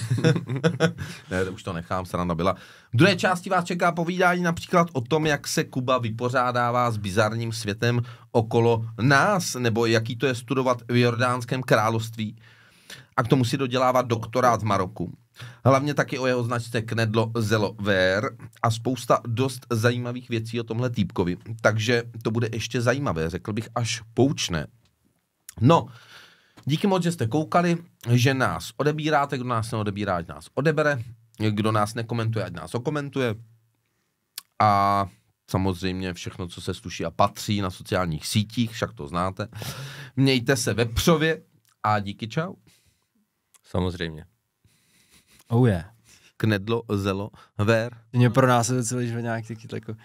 ne, už to nechám, sranda byla. V druhé části vás čeká povídání například o tom, jak se Kuba vypořádává s bizarním světem okolo nás, nebo jaký to je studovat v Jordánském království a k tomu si dodělávat doktorát v Maroku. Hlavně taky o jeho značce Knedlo Zelo Ver a spousta dost zajímavých věcí o tomhle týpkovi. Takže to bude ještě zajímavé, řekl bych až poučné. No, Díky moc, že jste koukali, že nás odebíráte, kdo nás neodebírá, ať nás odebere, kdo nás nekomentuje, ať nás okomentuje. A samozřejmě všechno, co se sluší a patří na sociálních sítích, však to znáte. Mějte se vepřově a díky čau. Samozřejmě. Oh yeah. Knedlo, zelo, ver. Mě pro nás je celý život nějak taky jako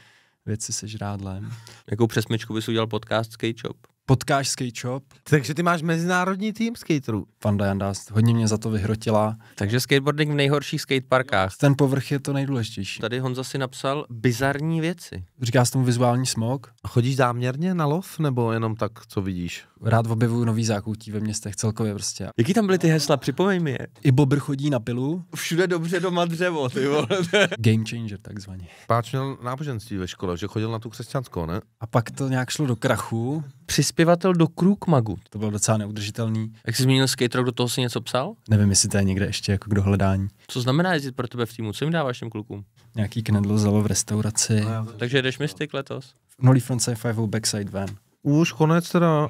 věci se žrádlem. Jakou přesmičku bys udělal podcast Skate Shop? potkáš skate shop. Takže ty máš mezinárodní tým skaterů. Fanda Jandás hodně mě za to vyhrotila. Takže skateboarding v nejhorších skateparkách. Ten povrch je to nejdůležitější. Tady Honza si napsal bizarní věci. Říká se tomu vizuální smog. A chodíš záměrně na lov nebo jenom tak, co vidíš? Rád objevuju nový zákoutí ve městech celkově prostě. Jaký tam byly ty hesla? Připomeň mi je. I bobr chodí na pilu. Všude dobře doma dřevo, ty vole. Game changer takzvaně. Páč měl náboženství ve škole, že chodil na tu křesťanskou, ne? A pak to nějak šlo do krachu přispěvatel do magu. To bylo docela neudržitelný. Jak jsi zmínil skaterok, do toho si něco psal? Nevím, jestli to je někde ještě jako k dohledání. Co znamená jezdit pro tebe v týmu? Co jim dáváš těm klukům? Nějaký knedlo zalo v restauraci. No, Takže jdeš mystik letos? Nolly Frontside 5 Backside Van. Už konec teda.